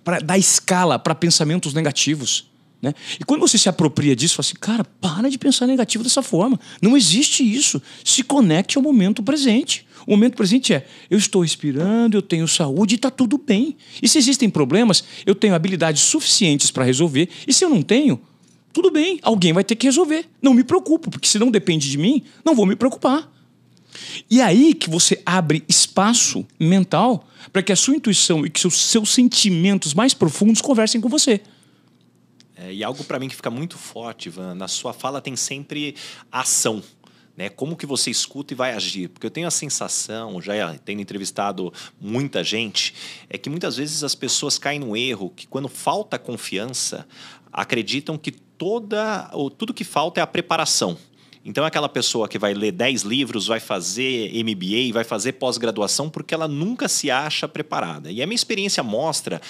pra, dá escala para pensamentos negativos. Né? E quando você se apropria disso, fala assim, cara, para de pensar negativo dessa forma. Não existe isso. Se conecte ao momento presente. O momento presente é: eu estou respirando, eu tenho saúde e está tudo bem. E se existem problemas, eu tenho habilidades suficientes para resolver. E se eu não tenho, tudo bem, alguém vai ter que resolver. Não me preocupo, porque se não depende de mim, não vou me preocupar. E é aí que você abre espaço mental para que a sua intuição e que seus, seus sentimentos mais profundos conversem com você. É, e algo para mim que fica muito forte, Ivan, na sua fala tem sempre ação. Né? Como que você escuta e vai agir? Porque eu tenho a sensação, já é, tendo entrevistado muita gente, é que muitas vezes as pessoas caem no erro que quando falta confiança, acreditam que toda ou tudo que falta é a preparação. Então, aquela pessoa que vai ler 10 livros, vai fazer MBA, vai fazer pós-graduação, porque ela nunca se acha preparada. E a minha experiência mostra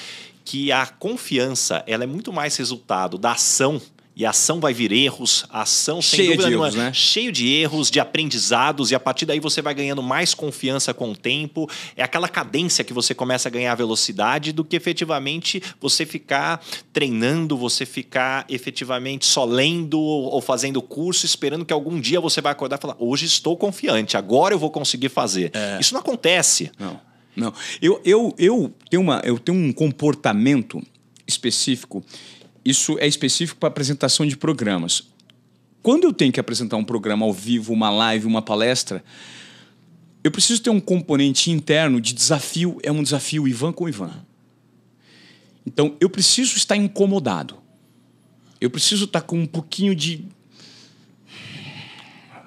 que a confiança ela é muito mais resultado da ação e a ação vai vir erros, a ação sem cheio dúvida de nenhuma, erros, né? cheio de erros, de aprendizados, e a partir daí você vai ganhando mais confiança com o tempo. É aquela cadência que você começa a ganhar velocidade do que efetivamente você ficar treinando, você ficar efetivamente só lendo ou fazendo curso, esperando que algum dia você vai acordar e falar: hoje estou confiante, agora eu vou conseguir fazer. É... Isso não acontece. Não. Não. Eu, eu, eu, tenho uma, eu tenho um comportamento específico isso é específico para apresentação de programas. Quando eu tenho que apresentar um programa ao vivo, uma live, uma palestra, eu preciso ter um componente interno de desafio, é um desafio Ivan com Ivan. Então, eu preciso estar incomodado. Eu preciso estar com um pouquinho de.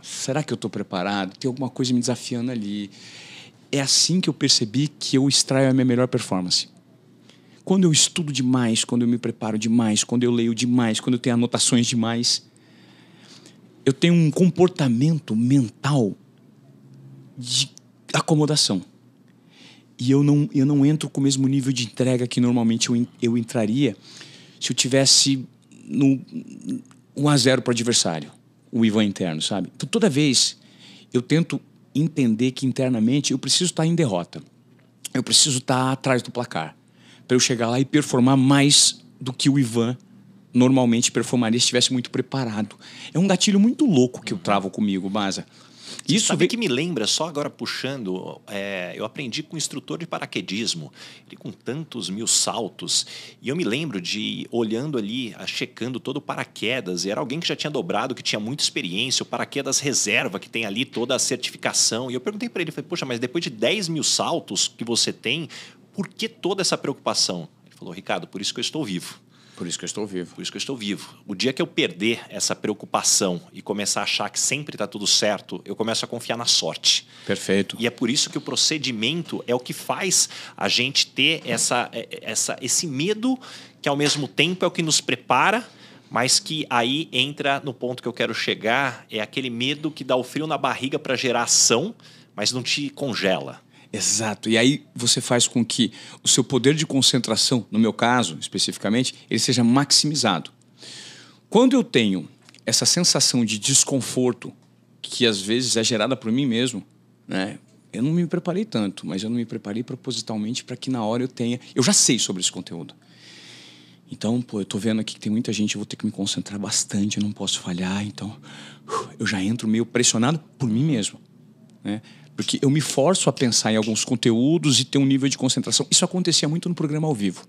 Será que eu estou preparado? Tem alguma coisa me desafiando ali. É assim que eu percebi que eu extraio a minha melhor performance. Quando eu estudo demais, quando eu me preparo demais, quando eu leio demais, quando eu tenho anotações demais, eu tenho um comportamento mental de acomodação. E eu não, eu não entro com o mesmo nível de entrega que normalmente eu, eu entraria se eu tivesse no 1 a 0 para o adversário, o Ivan interno, sabe? Então toda vez eu tento entender que internamente eu preciso estar tá em derrota. Eu preciso estar tá atrás do placar para eu chegar lá e performar mais do que o Ivan normalmente performaria se estivesse muito preparado. É um gatilho muito louco que eu travo comigo, Baza. Isso Sabe vem... que me lembra, só agora puxando, é, eu aprendi com um instrutor de paraquedismo, ele com tantos mil saltos, e eu me lembro de olhando ali, ah, checando todo o paraquedas, e era alguém que já tinha dobrado, que tinha muita experiência, o paraquedas reserva, que tem ali toda a certificação, e eu perguntei para ele, falei, poxa, mas depois de 10 mil saltos que você tem, por que toda essa preocupação? Ele falou, Ricardo, por isso que eu estou vivo. Por isso que eu estou vivo. Por isso que eu estou vivo. O dia que eu perder essa preocupação e começar a achar que sempre está tudo certo, eu começo a confiar na sorte. Perfeito. E é por isso que o procedimento é o que faz a gente ter essa, é, essa, esse medo que ao mesmo tempo é o que nos prepara mas que aí entra no ponto que eu quero chegar, é aquele medo que dá o frio na barriga para gerar ação, mas não te congela. Exato. E aí você faz com que o seu poder de concentração, no meu caso especificamente, ele seja maximizado. Quando eu tenho essa sensação de desconforto, que às vezes é gerada por mim mesmo, né? Eu não me preparei tanto, mas eu não me preparei propositalmente para que na hora eu tenha. Eu já sei sobre esse conteúdo. Então, pô, eu tô vendo aqui que tem muita gente, eu vou ter que me concentrar bastante, eu não posso falhar, então eu já entro meio pressionado por mim mesmo. Né? Porque eu me forço a pensar em alguns conteúdos e ter um nível de concentração. Isso acontecia muito no programa ao vivo.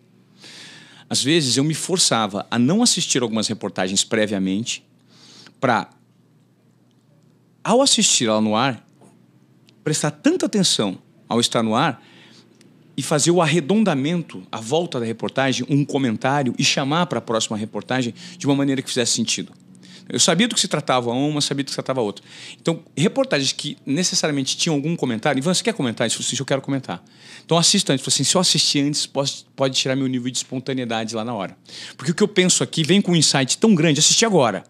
Às vezes eu me forçava a não assistir algumas reportagens previamente para ao assistir ela no ar, prestar tanta atenção ao estar no ar e fazer o arredondamento, a volta da reportagem, um comentário e chamar para a próxima reportagem de uma maneira que fizesse sentido. Eu sabia do que se tratava uma, sabia do que se tratava outra. Então, reportagens que necessariamente tinham algum comentário. Ivan, você quer comentar? Ele assim, eu quero comentar. Então, assista antes. assim, se eu assistir antes, posso, pode tirar meu nível de espontaneidade lá na hora. Porque o que eu penso aqui vem com um insight tão grande, assisti agora.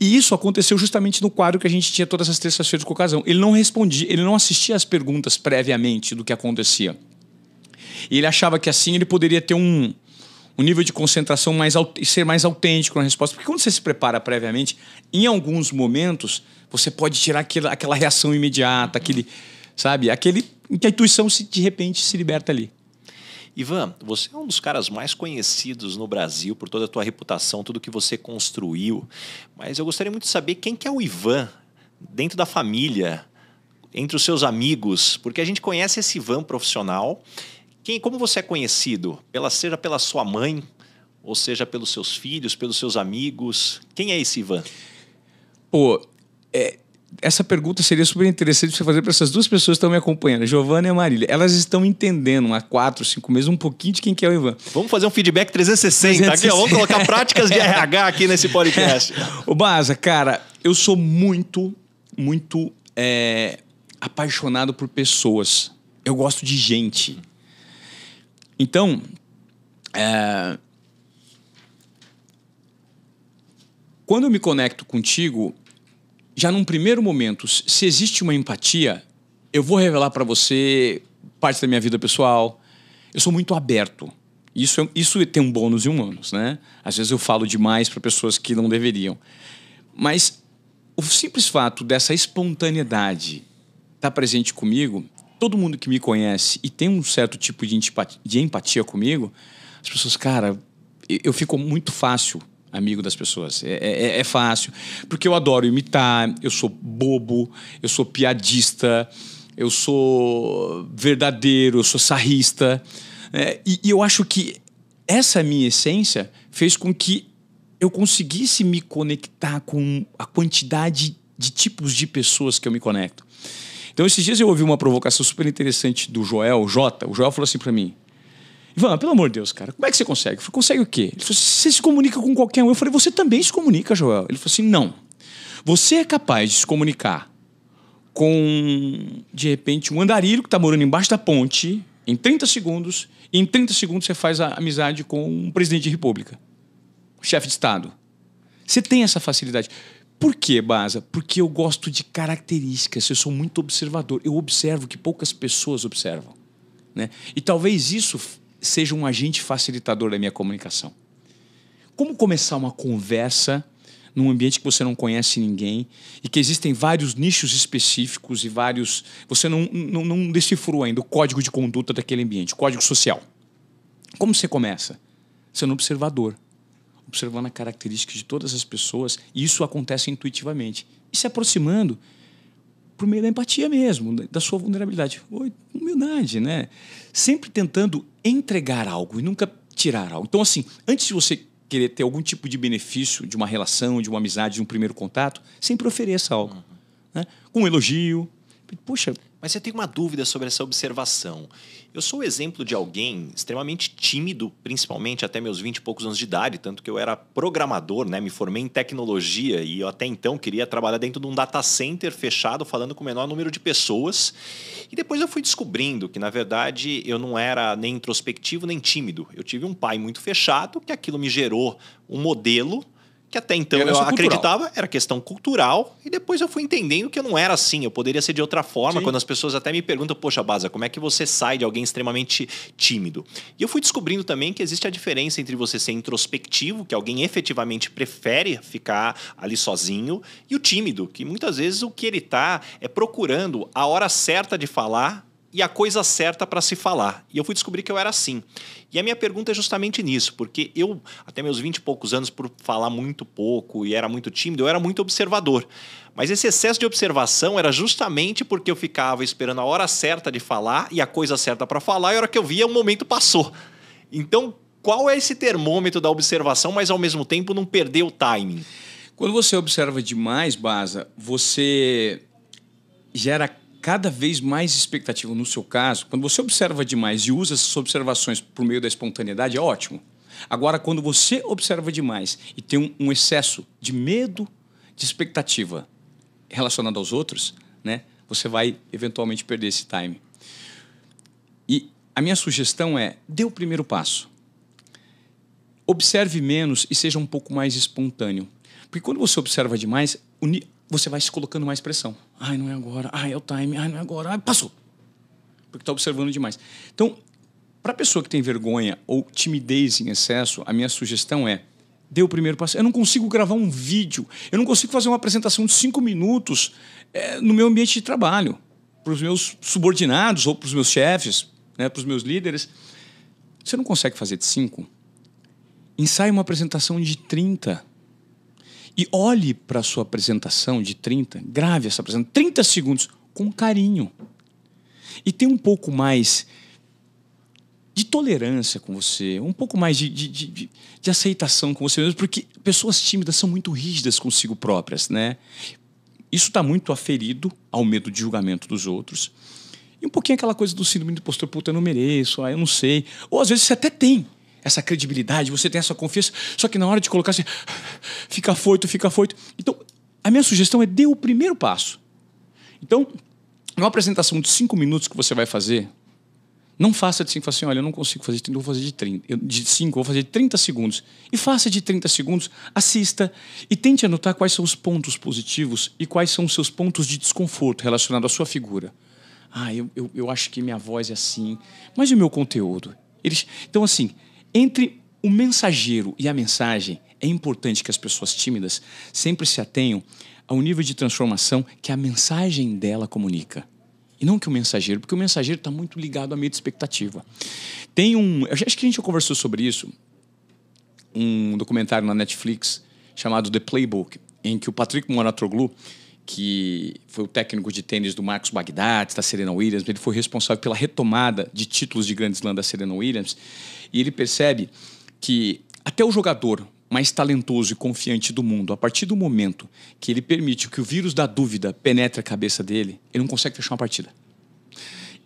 E isso aconteceu justamente no quadro que a gente tinha todas as terças-feiras com ocasião. Ele não respondia, ele não assistia às perguntas previamente do que acontecia. E ele achava que assim ele poderia ter um, um nível de concentração mais e ser mais autêntico na resposta. Porque quando você se prepara previamente, em alguns momentos, você pode tirar aquela, aquela reação imediata, aquele, sabe? Aquele que a intuição se, de repente se liberta ali. Ivan, você é um dos caras mais conhecidos no Brasil por toda a tua reputação, tudo que você construiu. Mas eu gostaria muito de saber quem que é o Ivan dentro da família, entre os seus amigos, porque a gente conhece esse Ivan profissional quem, como você é conhecido? Pela, seja pela sua mãe, ou seja pelos seus filhos, pelos seus amigos. Quem é esse Ivan? Pô, é, essa pergunta seria super interessante você fazer para essas duas pessoas que estão me acompanhando, Giovana e Marília. Elas estão entendendo há quatro, cinco meses um pouquinho de quem que é o Ivan. Vamos fazer um feedback 360, 360. Aqui, vamos colocar práticas de RH aqui nesse podcast. Ô Baza, cara, eu sou muito, muito é, apaixonado por pessoas. Eu gosto de gente. Então, é... quando eu me conecto contigo, já num primeiro momento, se existe uma empatia, eu vou revelar para você parte da minha vida pessoal. Eu sou muito aberto. Isso, é isso tem um bônus e um ônus, né? Às vezes eu falo demais para pessoas que não deveriam. Mas o simples fato dessa espontaneidade estar tá presente comigo todo mundo que me conhece e tem um certo tipo de empatia, de empatia comigo, as pessoas, cara, eu fico muito fácil amigo das pessoas. É, é, é, é, fácil. Porque eu adoro imitar, eu sou bobo, eu sou piadista, eu sou verdadeiro, eu sou sarrista. É, e, e eu acho que essa minha essência fez com que eu conseguisse me conectar com a quantidade de tipos de pessoas que eu me conecto. Então, esses dias eu ouvi uma provocação super interessante do Joel, o Jota. O Joel falou assim para mim: Ivan, pelo amor de Deus, cara, como é que você consegue? Eu falei, consegue o quê? Ele falou assim, você se comunica com qualquer um. Eu falei, você também se comunica, Joel. Ele falou assim: não. Você é capaz de se comunicar com, de repente, um andarilho que está morando embaixo da ponte em 30 segundos, e em 30 segundos você faz a amizade com um presidente de república, chefe de Estado. Você tem essa facilidade. Por quê, Baza? Porque eu gosto de características, eu sou muito observador. Eu observo que poucas pessoas observam. Né? E talvez isso seja um agente facilitador da minha comunicação. Como começar uma conversa num ambiente que você não conhece ninguém e que existem vários nichos específicos e vários. Você não, não, não decifrou ainda o código de conduta daquele ambiente, o código social. Como você começa? Sendo observador observando a característica de todas as pessoas, e isso acontece intuitivamente. E se aproximando por meio da empatia mesmo, da sua vulnerabilidade. Humildade, né? Sempre tentando entregar algo e nunca tirar algo. Então, assim, antes de você querer ter algum tipo de benefício de uma relação, de uma amizade, de um primeiro contato, sempre ofereça algo. Uhum. Né? Com um elogio. Poxa, mas eu tenho uma dúvida sobre essa observação. Eu sou o exemplo de alguém extremamente tímido, principalmente até meus 20 e poucos anos de idade, tanto que eu era programador, né? Me formei em tecnologia e eu até então queria trabalhar dentro de um data center fechado, falando com o menor número de pessoas. E depois eu fui descobrindo que, na verdade, eu não era nem introspectivo nem tímido. Eu tive um pai muito fechado, que aquilo me gerou um modelo que até então eu acreditava era questão cultural, e depois eu fui entendendo que eu não era assim, eu poderia ser de outra forma. Sim. Quando as pessoas até me perguntam, poxa, Baza, como é que você sai de alguém extremamente tímido? E eu fui descobrindo também que existe a diferença entre você ser introspectivo, que alguém efetivamente prefere ficar ali sozinho, e o tímido, que muitas vezes o que ele tá é procurando a hora certa de falar e a coisa certa para se falar. E eu fui descobrir que eu era assim. E a minha pergunta é justamente nisso, porque eu, até meus 20 e poucos anos, por falar muito pouco e era muito tímido, eu era muito observador. Mas esse excesso de observação era justamente porque eu ficava esperando a hora certa de falar e a coisa certa para falar, e a hora que eu via, o momento passou. Então, qual é esse termômetro da observação, mas ao mesmo tempo não perder o timing? Quando você observa demais, Baza, você gera cada vez mais expectativa no seu caso, quando você observa demais e usa essas observações por meio da espontaneidade, é ótimo. Agora, quando você observa demais e tem um, um excesso de medo, de expectativa relacionado aos outros, né, você vai eventualmente perder esse time. E a minha sugestão é: dê o primeiro passo. Observe menos e seja um pouco mais espontâneo. Porque quando você observa demais, você vai se colocando mais pressão. Ai, não é agora. Ai, é o time. Ai, não é agora. Ai, passou. Porque está observando demais. Então, para a pessoa que tem vergonha ou timidez em excesso, a minha sugestão é: dê o primeiro passo. Eu não consigo gravar um vídeo. Eu não consigo fazer uma apresentação de cinco minutos é, no meu ambiente de trabalho, para os meus subordinados ou para os meus chefes, né, para os meus líderes. Você não consegue fazer de cinco? Ensaie uma apresentação de 30 e olhe para a sua apresentação de 30, grave essa apresentação, 30 segundos, com carinho. E tenha um pouco mais de tolerância com você, um pouco mais de, de, de, de, aceitação com você mesmo, porque pessoas tímidas são muito rígidas consigo próprias, né? Isso está muito aferido ao medo de julgamento dos outros. E um pouquinho aquela coisa do síndrome do impostor, puta, eu não mereço, ah, eu não sei. Ou às vezes você até tem, essa credibilidade, você tem essa confiança, só que na hora de colocar você assim, fica foito fica foito Então, a minha sugestão é dê o primeiro passo. Então, numa apresentação de cinco minutos que você vai fazer, não faça de 5, assim, olha, eu não consigo fazer de 30, vou fazer de 30. de 5, vou fazer de 30 segundos. E faça de 30 segundos, assista e tente anotar quais são os pontos positivos e quais são os seus pontos de desconforto relacionado à sua figura. Ah, eu, eu, eu acho que minha voz é assim, mas e o meu conteúdo? Eles, então, assim, entre o mensageiro e a mensagem, é importante que as pessoas tímidas sempre se atenham ao nível de transformação que a mensagem dela comunica. E não que o mensageiro, porque o mensageiro está muito ligado à meio de expectativa. Tem um. Eu acho que a gente já conversou sobre isso. Um documentário na Netflix chamado The Playbook, em que o Patrick Moratroglu, que foi o técnico de tênis do Marcos Bagdad, da Serena Williams, ele foi responsável pela retomada de títulos de grandes Slam da Serena Williams. E ele percebe que até o jogador mais talentoso e confiante do mundo, a partir do momento que ele permite que o vírus da dúvida penetre a cabeça dele, ele não consegue fechar uma partida.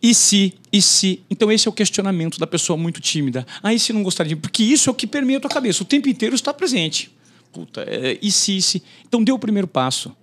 E se? E se? Então esse é o questionamento da pessoa muito tímida. Ah, e se não gostaria de... Porque isso é o que permeia a tua cabeça. O tempo inteiro está presente. Puta, é... e se, e se? Então dê o primeiro passo.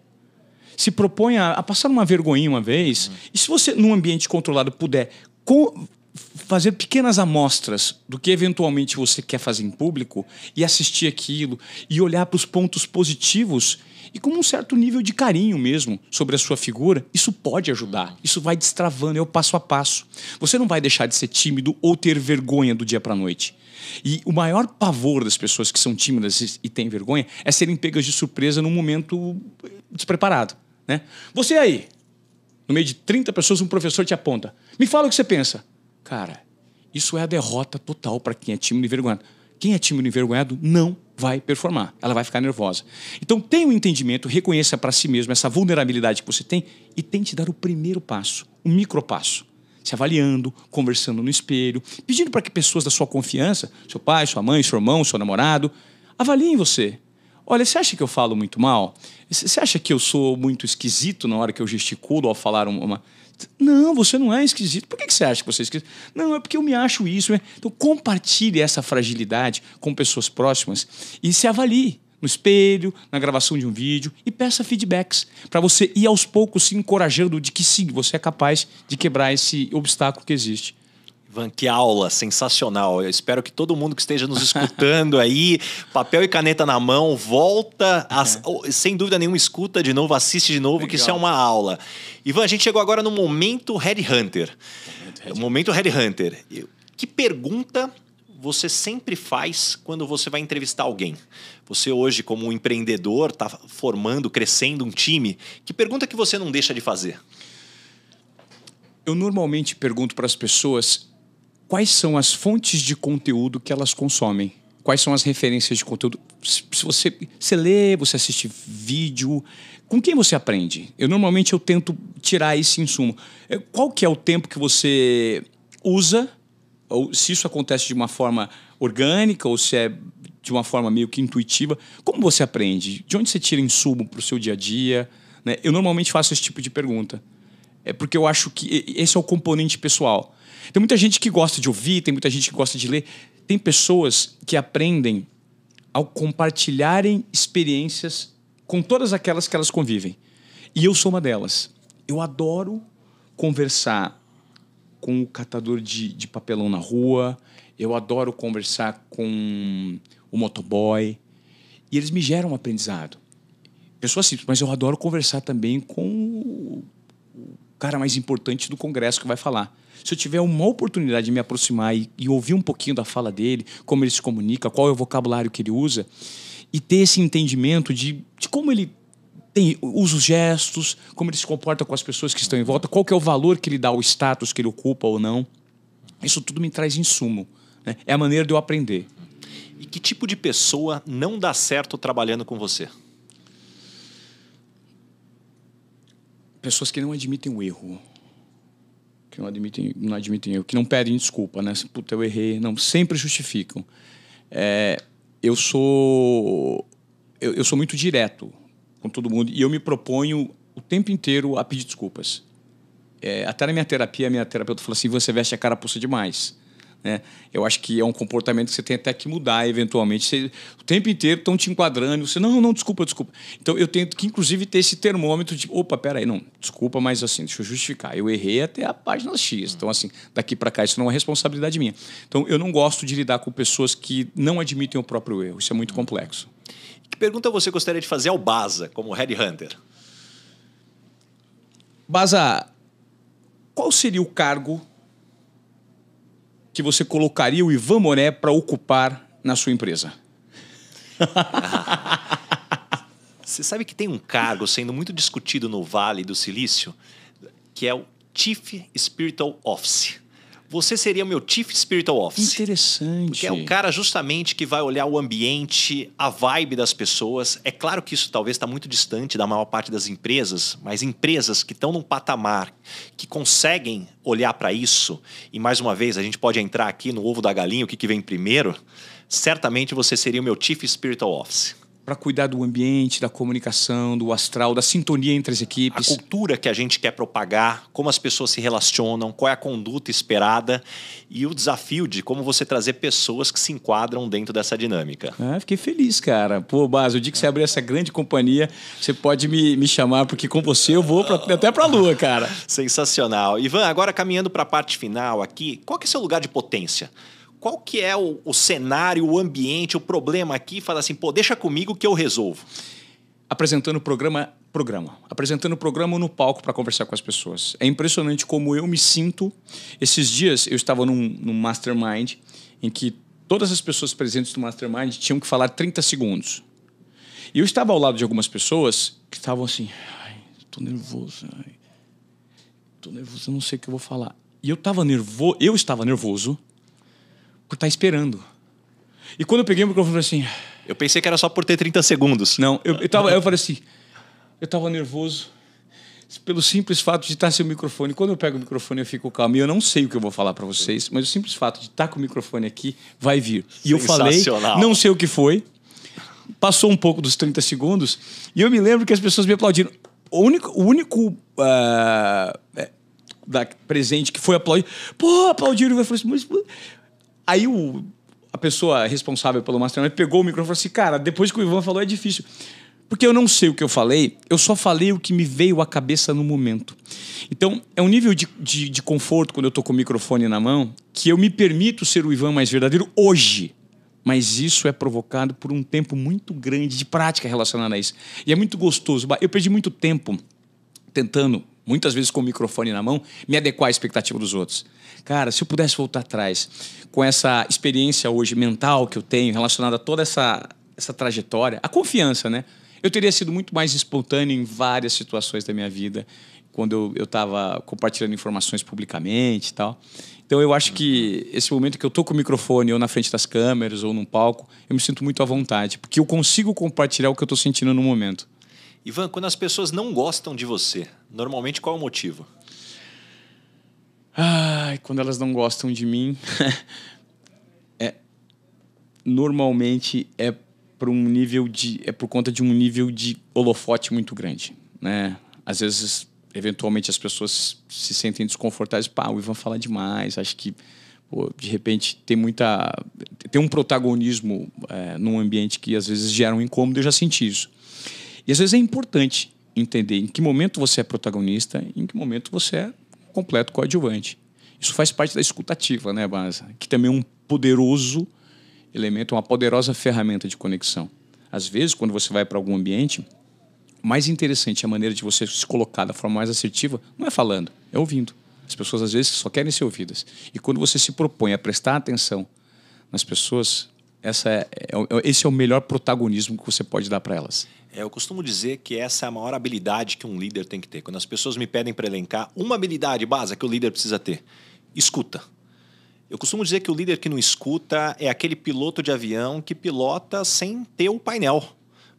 Se propõe a, a passar uma vergonhinha uma vez. Uhum. E se você, num ambiente controlado, puder co fazer pequenas amostras do que eventualmente você quer fazer em público e assistir aquilo e olhar para os pontos positivos e com um certo nível de carinho mesmo sobre a sua figura, isso pode ajudar. Isso vai destravando, é o passo a passo. Você não vai deixar de ser tímido ou ter vergonha do dia para noite. E o maior pavor das pessoas que são tímidas e têm vergonha é serem pegas de surpresa num momento despreparado. Né? Você aí, no meio de 30 pessoas, um professor te aponta. Me fala o que você pensa. Cara, isso é a derrota total para quem é tímido e envergonhado. Quem é tímido e envergonhado não vai performar, ela vai ficar nervosa. Então tenha o um entendimento, reconheça para si mesmo essa vulnerabilidade que você tem e tente dar o primeiro passo, o micro passo se avaliando, conversando no espelho, pedindo para que pessoas da sua confiança, seu pai, sua mãe, seu irmão, seu namorado, avaliem você. Olha, você acha que eu falo muito mal? Você acha que eu sou muito esquisito na hora que eu gesticulo ao falar uma. Não, você não é esquisito. Por que, que você acha que você é esquisito? Não, é porque eu me acho isso. É. Então compartilhe essa fragilidade com pessoas próximas e se avalie no espelho, na gravação de um vídeo e peça feedbacks para você ir aos poucos se encorajando de que sim, você é capaz de quebrar esse obstáculo que existe. Van, que aula sensacional. Eu espero que todo mundo que esteja nos escutando aí, papel e caneta na mão, volta, a, uhum. sem dúvida nenhuma, escuta de novo, assiste de novo, Legal. que isso é uma aula. Ivan, a gente chegou agora no momento Headhunter. Momento Headhunter. É que pergunta você sempre faz quando você vai entrevistar alguém? Você hoje, como um empreendedor, está formando, crescendo um time. Que pergunta que você não deixa de fazer? Eu normalmente pergunto para as pessoas quais são as fontes de conteúdo que elas consomem? Quais são as referências de conteúdo? Se você, você lê, você assiste vídeo, com quem você aprende? Eu normalmente eu tento tirar esse insumo. É, qual que é o tempo que você usa? Ou se isso acontece de uma forma orgânica ou se é de uma forma meio que intuitiva? Como você aprende? De onde você tira insumo para o seu dia a dia? Né? Eu normalmente faço esse tipo de pergunta. É porque eu acho que esse é o componente pessoal. Tem muita gente que gosta de ouvir, tem muita gente que gosta de ler. Tem pessoas que aprendem ao compartilharem experiências com todas aquelas que elas convivem. E eu sou uma delas. Eu adoro conversar com o catador de, de papelão na rua, eu adoro conversar com o motoboy. E eles me geram um aprendizado. Pessoa simples, mas eu adoro conversar também com o cara mais importante do Congresso que vai falar. Se eu tiver uma oportunidade de me aproximar e, e ouvir um pouquinho da fala dele, como ele se comunica, qual é o vocabulário que ele usa, e ter esse entendimento de, de como ele tem, usa os gestos, como ele se comporta com as pessoas que estão em volta, qual que é o valor que ele dá o status que ele ocupa ou não. Isso tudo me traz insumo. Né? É a maneira de eu aprender. E que tipo de pessoa não dá certo trabalhando com você? Pessoas que não admitem o erro que não admitem, não admitem erro, que não pedem desculpa, né? Puta, eu errei. Não, sempre justificam. É, eu sou eu, eu, sou muito direto com todo mundo e eu me proponho o tempo inteiro a pedir desculpas. É, até na minha terapia, a minha terapeuta falou assim: você veste a cara puxa demais. Né? Eu acho que é um comportamento que você tem até que mudar eventualmente. Você, o tempo inteiro estão te enquadrando, você, não, não, desculpa, desculpa. Então eu tento que, inclusive, ter esse termômetro de, opa, peraí, não, desculpa, mas assim, deixa eu justificar. Eu errei até a página X. Hum. Então, assim, daqui para cá, isso não é responsabilidade minha. Então eu não gosto de lidar com pessoas que não admitem o próprio erro. Isso é muito hum. complexo. Que pergunta você gostaria de fazer ao Baza, como Hunter? Baza, qual seria o cargo que você colocaria o Ivan Moré para ocupar na sua empresa? Você sabe que tem um cargo sendo muito discutido no Vale do Silício, que é o Chief Spiritual Office você seria o meu Chief Spiritual Office. Interessante. Porque é o cara justamente que vai olhar o ambiente, a vibe das pessoas. É claro que isso talvez está muito distante da maior parte das empresas, mas empresas que estão num patamar que conseguem olhar para isso, e mais uma vez, a gente pode entrar aqui no ovo da galinha, o que, que vem primeiro, certamente você seria o meu Chief Spiritual Office para cuidar do ambiente, da comunicação, do astral, da sintonia entre as equipes. A cultura que a gente quer propagar, como as pessoas se relacionam, qual é a conduta esperada e o desafio de como você trazer pessoas que se enquadram dentro dessa dinâmica. Ah, fiquei feliz, cara. Pô, Bas, o dia que você abrir essa grande companhia, você pode me, me chamar, porque com você eu vou pra, até para a lua, cara. Sensacional. Ivan, agora caminhando para a parte final aqui, qual que é o seu lugar de potência? qual que é o, o cenário, o ambiente, o problema aqui? Fala assim, pô, deixa comigo que eu resolvo. Apresentando o programa, programa. Apresentando o programa no palco para conversar com as pessoas. É impressionante como eu me sinto. Esses dias eu estava num, num mastermind em que todas as pessoas presentes no mastermind tinham que falar 30 segundos. E eu estava ao lado de algumas pessoas que estavam assim, ai, tô nervoso, ai, tô nervoso, eu não sei o que eu vou falar. E eu estava nervoso, eu estava nervoso, por estar tá esperando. E quando eu peguei o microfone, eu falei assim. Eu pensei que era só por ter 30 segundos. Não, eu, eu, tava, eu falei assim. Eu estava nervoso pelo simples fato de estar sem o microfone. Quando eu pego o microfone, eu fico calmo. E eu não sei o que eu vou falar para vocês, mas o simples fato de estar com o microfone aqui vai vir. E eu falei, não sei o que foi. Passou um pouco dos 30 segundos e eu me lembro que as pessoas me aplaudiram. O único, o único uh, é, da, presente que foi aplaudir, pô, aplaudiram. Eu falei assim, mas, Aí o, a pessoa responsável pelo Mastermind pegou o microfone e falou assim: Cara, depois que o Ivan falou é difícil. Porque eu não sei o que eu falei, eu só falei o que me veio à cabeça no momento. Então, é um nível de, de, de conforto quando eu estou com o microfone na mão que eu me permito ser o Ivan mais verdadeiro hoje. Mas isso é provocado por um tempo muito grande de prática relacionada a isso. E é muito gostoso. Eu perdi muito tempo tentando muitas vezes com o microfone na mão, me adequar à expectativa dos outros. Cara, se eu pudesse voltar atrás com essa experiência hoje mental que eu tenho relacionada a toda essa, essa trajetória, a confiança, né? Eu teria sido muito mais espontâneo em várias situações da minha vida, quando eu estava compartilhando informações publicamente e tal. Então eu acho que esse momento que eu tô com o microfone ou na frente das câmeras ou num palco, eu me sinto muito à vontade, porque eu consigo compartilhar o que eu estou sentindo no momento. Ivan, quando as pessoas não gostam de você, normalmente qual é o motivo? Ai, quando elas não gostam de mim, é normalmente é por um nível de é por conta de um nível de holofote muito grande, né? Às vezes, eventualmente as pessoas se sentem desconfortáveis, pá, o Ivan fala demais, acho que pô, de repente tem muita tem um protagonismo é, num ambiente que às vezes gera um incômodo, eu já senti isso. E às vezes é importante entender em que momento você é protagonista e em que momento você é completo coadjuvante. Isso faz parte da escutativa, né, Baza? Que também é um poderoso elemento, uma poderosa ferramenta de conexão. Às vezes, quando você vai para algum ambiente, mais interessante a maneira de você se colocar da forma mais assertiva não é falando, é ouvindo. As pessoas às vezes só querem ser ouvidas. E quando você se propõe a prestar atenção nas pessoas, essa é, é, é, esse é o melhor protagonismo que você pode dar para elas? É, eu costumo dizer que essa é a maior habilidade que um líder tem que ter. Quando as pessoas me pedem para elencar uma habilidade básica que o líder precisa ter, escuta. Eu costumo dizer que o líder que não escuta é aquele piloto de avião que pilota sem ter o painel.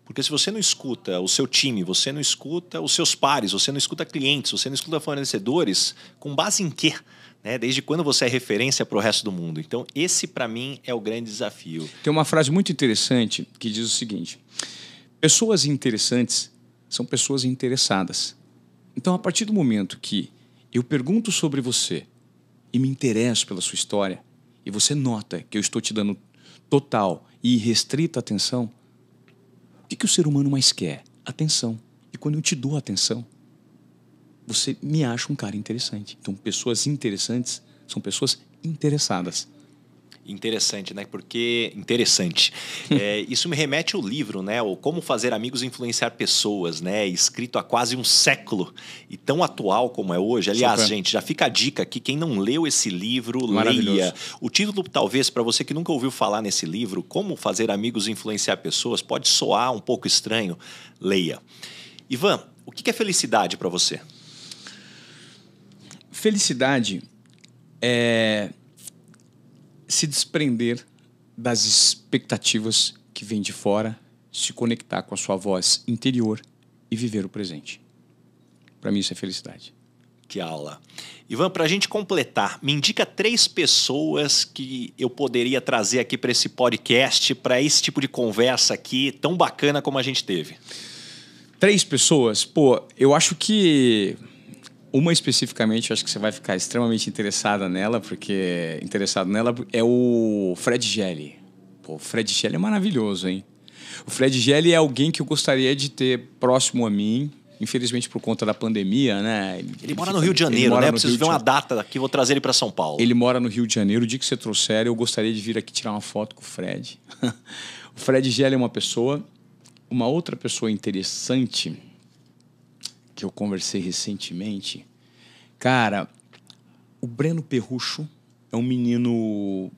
Porque se você não escuta o seu time, você não escuta os seus pares, você não escuta clientes, você não escuta fornecedores, com base em quê? Né? Desde quando você é referência para o resto do mundo? Então, esse para mim é o grande desafio. Tem uma frase muito interessante que diz o seguinte: pessoas interessantes são pessoas interessadas. Então, a partir do momento que eu pergunto sobre você e me interesso pela sua história, e você nota que eu estou te dando total e restrita atenção, o que, que o ser humano mais quer? Atenção. E quando eu te dou atenção, você me acha um cara interessante. Então, pessoas interessantes são pessoas interessadas. Interessante, né? Porque. Interessante. é, isso me remete ao livro, né? O Como Fazer Amigos Influenciar Pessoas, né? Escrito há quase um século e tão atual como é hoje. Aliás, Super. gente, já fica a dica aqui: quem não leu esse livro, leia. O título, talvez, para você que nunca ouviu falar nesse livro, Como Fazer Amigos Influenciar Pessoas, pode soar um pouco estranho. Leia. Ivan, o que é felicidade para você? Felicidade é se desprender das expectativas que vêm de fora, se conectar com a sua voz interior e viver o presente. Para mim, isso é felicidade. Que aula. Ivan, para a gente completar, me indica três pessoas que eu poderia trazer aqui para esse podcast, para esse tipo de conversa aqui, tão bacana como a gente teve. Três pessoas? Pô, eu acho que uma especificamente, eu acho que você vai ficar extremamente interessada nela, porque interessado nela é o Fred Gelli. Pô, o Fred Gelli é maravilhoso, hein? O Fred Gelli é alguém que eu gostaria de ter próximo a mim, infelizmente por conta da pandemia, né? Ele, ele mora no Rio de Janeiro, né? Preciso Rio ver uma data aqui vou trazer ele para São Paulo. Ele mora no Rio de Janeiro. O dia que você trouxer, eu gostaria de vir aqui tirar uma foto com o Fred. o Fred Gelli é uma pessoa. Uma outra pessoa interessante que eu conversei recentemente. Cara, o Breno Perrucho é um menino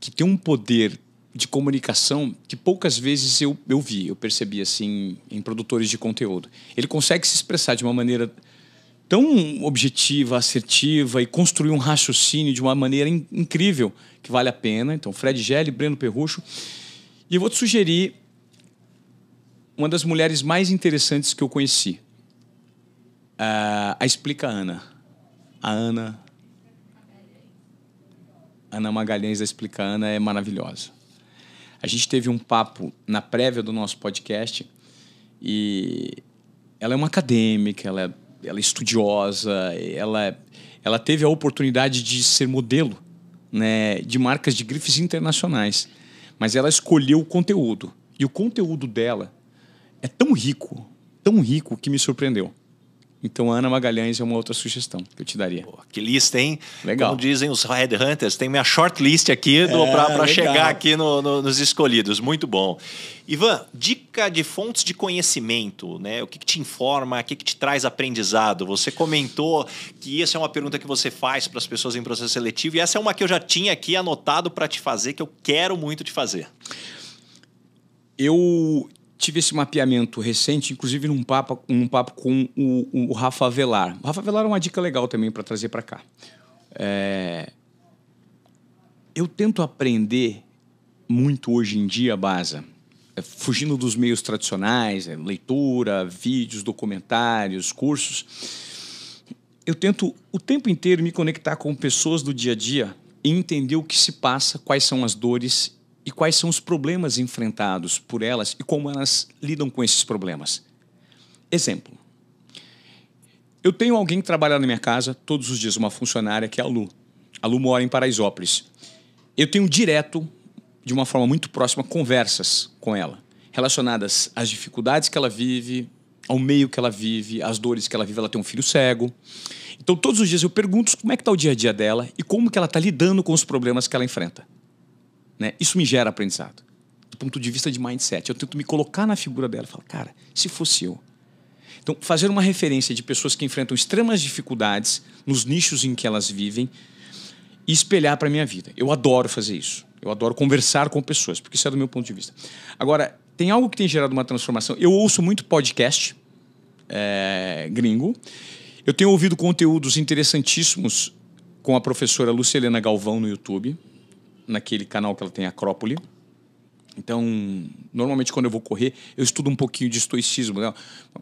que tem um poder de comunicação que poucas vezes eu, eu vi, eu percebi assim em produtores de conteúdo. Ele consegue se expressar de uma maneira tão objetiva, assertiva e construir um raciocínio de uma maneira in, incrível que vale a pena. Então, Fred Gelli, Breno Perrucho. E eu vou te sugerir uma das mulheres mais interessantes que eu conheci. Uh, ah, a explica a Ana. A Ana. Ana Magalhães da Explica Ana é maravilhosa. A gente teve um papo na prévia do nosso podcast e ela é uma acadêmica, ela é, ela é estudiosa, ela, ela teve a oportunidade de ser modelo né, de marcas de grifes internacionais, mas ela escolheu o conteúdo. E o conteúdo dela é tão rico, tão rico que me surpreendeu. Então, Ana Magalhães é uma outra sugestão que eu te daria. Pô, que lista, hein? Legal. Como dizem os headhunters, tem minha shortlist aqui é, para chegar aqui no, no, nos escolhidos. Muito bom. Ivan, dica de fontes de conhecimento, né? O que, que te informa, o que, que, te traz aprendizado? Você comentou que essa é uma pergunta que você faz para as pessoas em processo seletivo e essa é uma que eu já tinha aqui anotado para te fazer, que eu quero muito te fazer. Eu tive esse mapeamento recente, inclusive num papo, um papo com o, o Rafa Velar. O Rafa Velar é uma dica legal também para trazer para cá. É... Eu tento aprender muito hoje em dia, Baza, é, fugindo dos meios tradicionais, é, leitura, vídeos, documentários, cursos. Eu tento o tempo inteiro me conectar com pessoas do dia a dia e entender o que se passa, quais são as dores e quais são os problemas enfrentados por elas e como elas lidam com esses problemas. Exemplo. Eu tenho alguém que trabalha na minha casa todos os dias, uma funcionária que é a Lu. A Lu mora em Paraisópolis. Eu tenho direto, de uma forma muito próxima, conversas com ela, relacionadas às dificuldades que ela vive, ao meio que ela vive, às dores que ela vive. Ela tem um filho cego. Então, todos os dias eu pergunto como é que está o dia a dia dela e como que ela está lidando com os problemas que ela enfrenta. Né? Isso me gera aprendizado. Do ponto de vista de mindset, eu tento me colocar na figura dela e falar, cara, se fosse eu. Então, fazer uma referência de pessoas que enfrentam extremas dificuldades nos nichos em que elas vivem e espelhar para a minha vida. Eu adoro fazer isso. Eu adoro conversar com pessoas, porque isso é do meu ponto de vista. Agora, tem algo que tem gerado uma transformação. Eu ouço muito podcast é, gringo. Eu tenho ouvido conteúdos interessantíssimos com a professora Lucilena Galvão no YouTube naquele canal que ela tem, Acrópole. Então, normalmente quando eu vou correr, eu estudo um pouquinho de estoicismo. Né?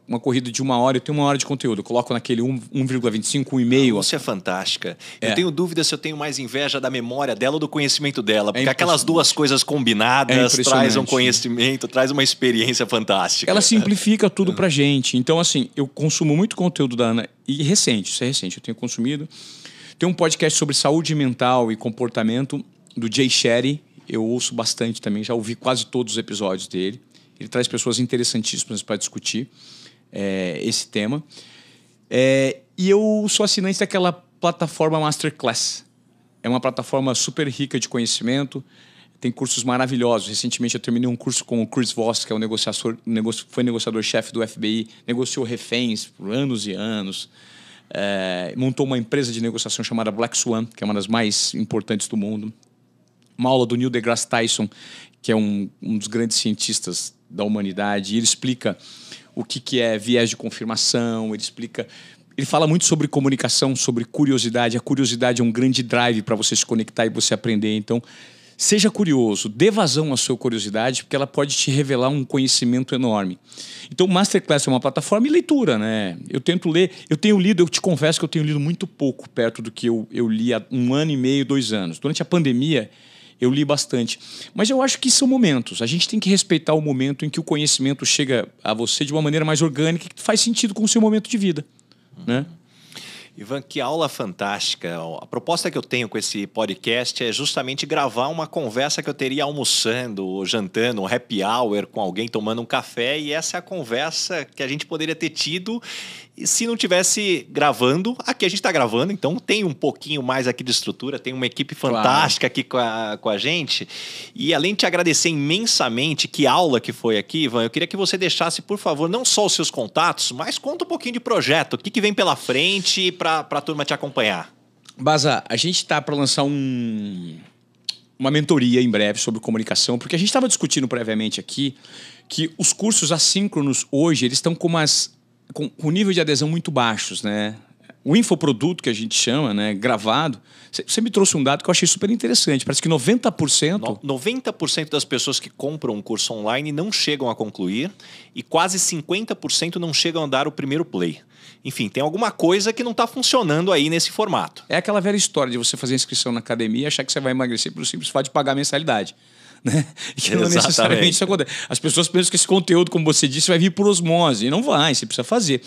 Uma corrida de uma hora, eu tenho uma hora de conteúdo. Eu coloco naquele 1,25, 1,5. Isso é fantástica. É. Eu tenho dúvida se eu tenho mais inveja da memória dela ou do conhecimento dela. É porque é aquelas duas coisas combinadas é traz um conhecimento, traz uma experiência fantástica. Ela simplifica tudo pra gente. Então, assim, eu consumo muito conteúdo da Ana. E recente, isso é recente, eu tenho consumido. Tem um podcast sobre saúde mental e comportamento do Jay Sherry, eu ouço bastante também, já ouvi quase todos os episódios dele. Ele traz pessoas interessantíssimas para discutir é, esse tema. É, e eu sou assinante daquela plataforma Masterclass. É uma plataforma super rica de conhecimento, tem cursos maravilhosos. Recentemente eu terminei um curso com o Chris Voss, que é um negociador, negocio, foi negociador-chefe do FBI, negociou reféns por anos e anos. É, montou uma empresa de negociação chamada Black Swan, que é uma das mais importantes do mundo uma aula do Neil deGrasse Tyson, que é um, um dos grandes cientistas da humanidade, e ele explica o que, que é viés de confirmação, ele explica ele fala muito sobre comunicação, sobre curiosidade. A curiosidade é um grande drive para você se conectar e você aprender. Então, seja curioso, dê vazão à sua curiosidade, porque ela pode te revelar um conhecimento enorme. Então, Masterclass é uma plataforma de leitura, né? Eu tento ler, eu tenho lido, eu te confesso que eu tenho lido muito pouco perto do que eu, eu li há um ano e meio, dois anos. Durante a pandemia, eu li bastante. Mas eu acho que são momentos. A gente tem que respeitar o momento em que o conhecimento chega a você de uma maneira mais orgânica que faz sentido com o seu momento de vida. Né? Uhum. Né? Ivan, que aula fantástica. A proposta que eu tenho com esse podcast é justamente gravar uma conversa que eu teria almoçando ou jantando, um happy hour com alguém tomando um café, e essa é a conversa que a gente poderia ter tido e se não tivesse gravando, aqui a gente está gravando, então tem um pouquinho mais aqui de estrutura, tem uma equipe fantástica claro. aqui com a, com a gente. E além de te agradecer imensamente, que aula que foi aqui, Ivan, eu queria que você deixasse, por favor, não só os seus contatos, mas conta um pouquinho de projeto, o que, que vem pela frente para a turma te acompanhar. Baza, a gente está para lançar um, uma mentoria em breve sobre comunicação, porque a gente estava discutindo previamente aqui que os cursos assíncronos hoje, eles estão com umas com, com nível de adesão muito baixos, né? O infoproduto que a gente chama, né, gravado, você me trouxe um dado que eu achei super interessante. Parece que 90%. 90% das pessoas que compram um curso online não chegam a concluir e quase 50% não chegam a dar o primeiro play. Enfim, tem alguma coisa que não está funcionando aí nesse formato. É aquela velha história de você fazer inscrição na academia e achar que você vai emagrecer pelo simples fato de pagar mensalidade né? Que não Exatamente. necessariamente isso acontece. As pessoas pensam que esse conteúdo, como você disse, vai vir por osmose. E não vai, você precisa fazer.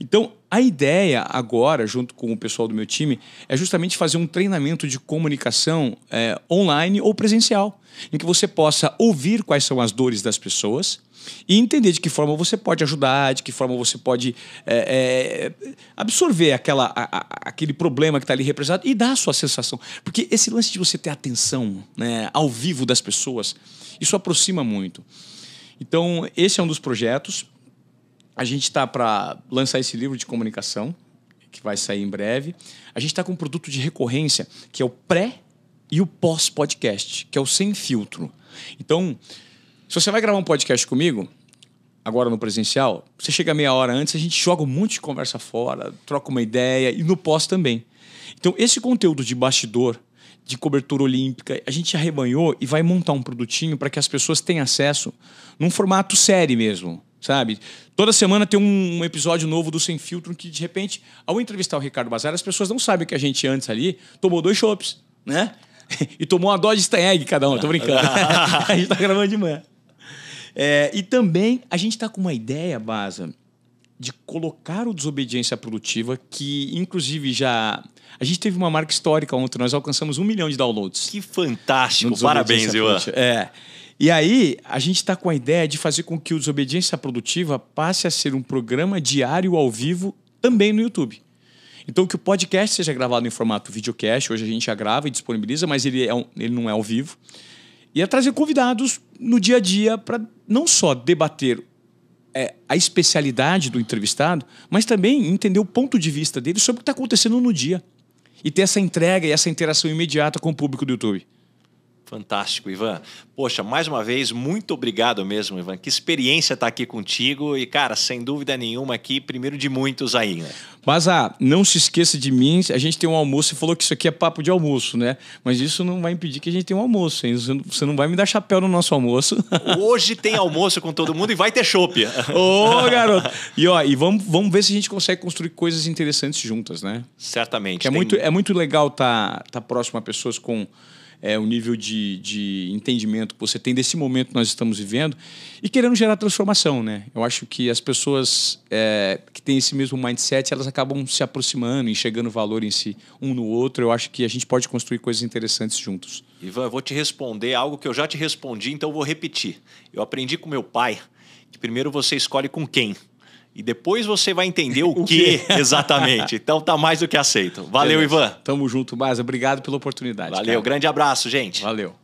Então, a ideia agora, junto com o pessoal do meu time, é justamente fazer um treinamento de comunicação é, online ou presencial, em que você possa ouvir quais são as dores das pessoas, e entender de que forma você pode ajudar, de que forma você pode é, é, absorver aquela, a, a, aquele problema que está ali representado e dar a sua sensação. Porque esse lance de você ter atenção né, ao vivo das pessoas, isso aproxima muito. Então, esse é um dos projetos. A gente está para lançar esse livro de comunicação, que vai sair em breve. A gente está com um produto de recorrência, que é o pré- e o pós-podcast, que é o sem filtro. Então, se você vai gravar um podcast comigo, agora no presencial, você chega meia hora antes, a gente joga um monte de conversa fora, troca uma ideia e no pós também. Então, esse conteúdo de bastidor, de cobertura olímpica, a gente arrebanhou e vai montar um produtinho para que as pessoas tenham acesso num formato série mesmo, sabe? Toda semana tem um, episódio novo do Sem Filtro que, de repente, ao entrevistar o Ricardo Bazar, as pessoas não sabem que a gente antes ali tomou dois chopps, né? e tomou uma dose de Steinegg cada um, tô brincando. a gente tá gravando de manhã. É, e também a gente está com uma ideia, Baza, de colocar o desobediência produtiva, que inclusive já. A gente teve uma marca histórica ontem, nós alcançamos um milhão de downloads. Que fantástico! Parabéns, Ivan. É. E aí, a gente está com a ideia de fazer com que o Desobediência Produtiva passe a ser um programa diário ao vivo também no YouTube. Então, que o podcast seja gravado em formato videocast, hoje a gente já grava e disponibiliza, mas ele, é um, ele não é ao vivo. E a é trazer convidados no dia a dia para não só debater é, a especialidade do entrevistado, mas também entender o ponto de vista dele sobre o que está acontecendo no dia. E ter essa entrega e essa interação imediata com o público do YouTube. Fantástico, Ivan. Poxa, mais uma vez, muito obrigado mesmo, Ivan. Que experiência estar aqui contigo. E, cara, sem dúvida nenhuma aqui, primeiro de muitos ainda. Né? Mas, ah, não se esqueça de mim. A gente tem um almoço. Você falou que isso aqui é papo de almoço, né? Mas isso não vai impedir que a gente tenha um almoço. Hein? Você não vai me dar chapéu no nosso almoço. Hoje tem almoço com todo mundo e vai ter chopp. Ô, oh, garoto. E, ó, e vamos, vamos ver se a gente consegue construir coisas interessantes juntas, né? Certamente. É tem... É, muito, é muito legal estar tá, tá próximo a pessoas com é, o nível de, de entendimento que você tem desse momento que nós estamos vivendo e querendo gerar transformação, né? Eu acho que as pessoas é, que têm esse mesmo mindset, elas acabam se aproximando, enxergando valor em si um no outro. Eu acho que a gente pode construir coisas interessantes juntos. Ivan, eu vou te responder algo que eu já te respondi, então eu vou repetir. Eu aprendi com meu pai que primeiro você escolhe com quem e depois você vai entender o, o que exatamente. Então tá mais do que aceito. Valeu, Beleza. Ivan. Tamo junto, mais. Obrigado pela oportunidade. Valeu, cara. grande abraço, gente. Valeu.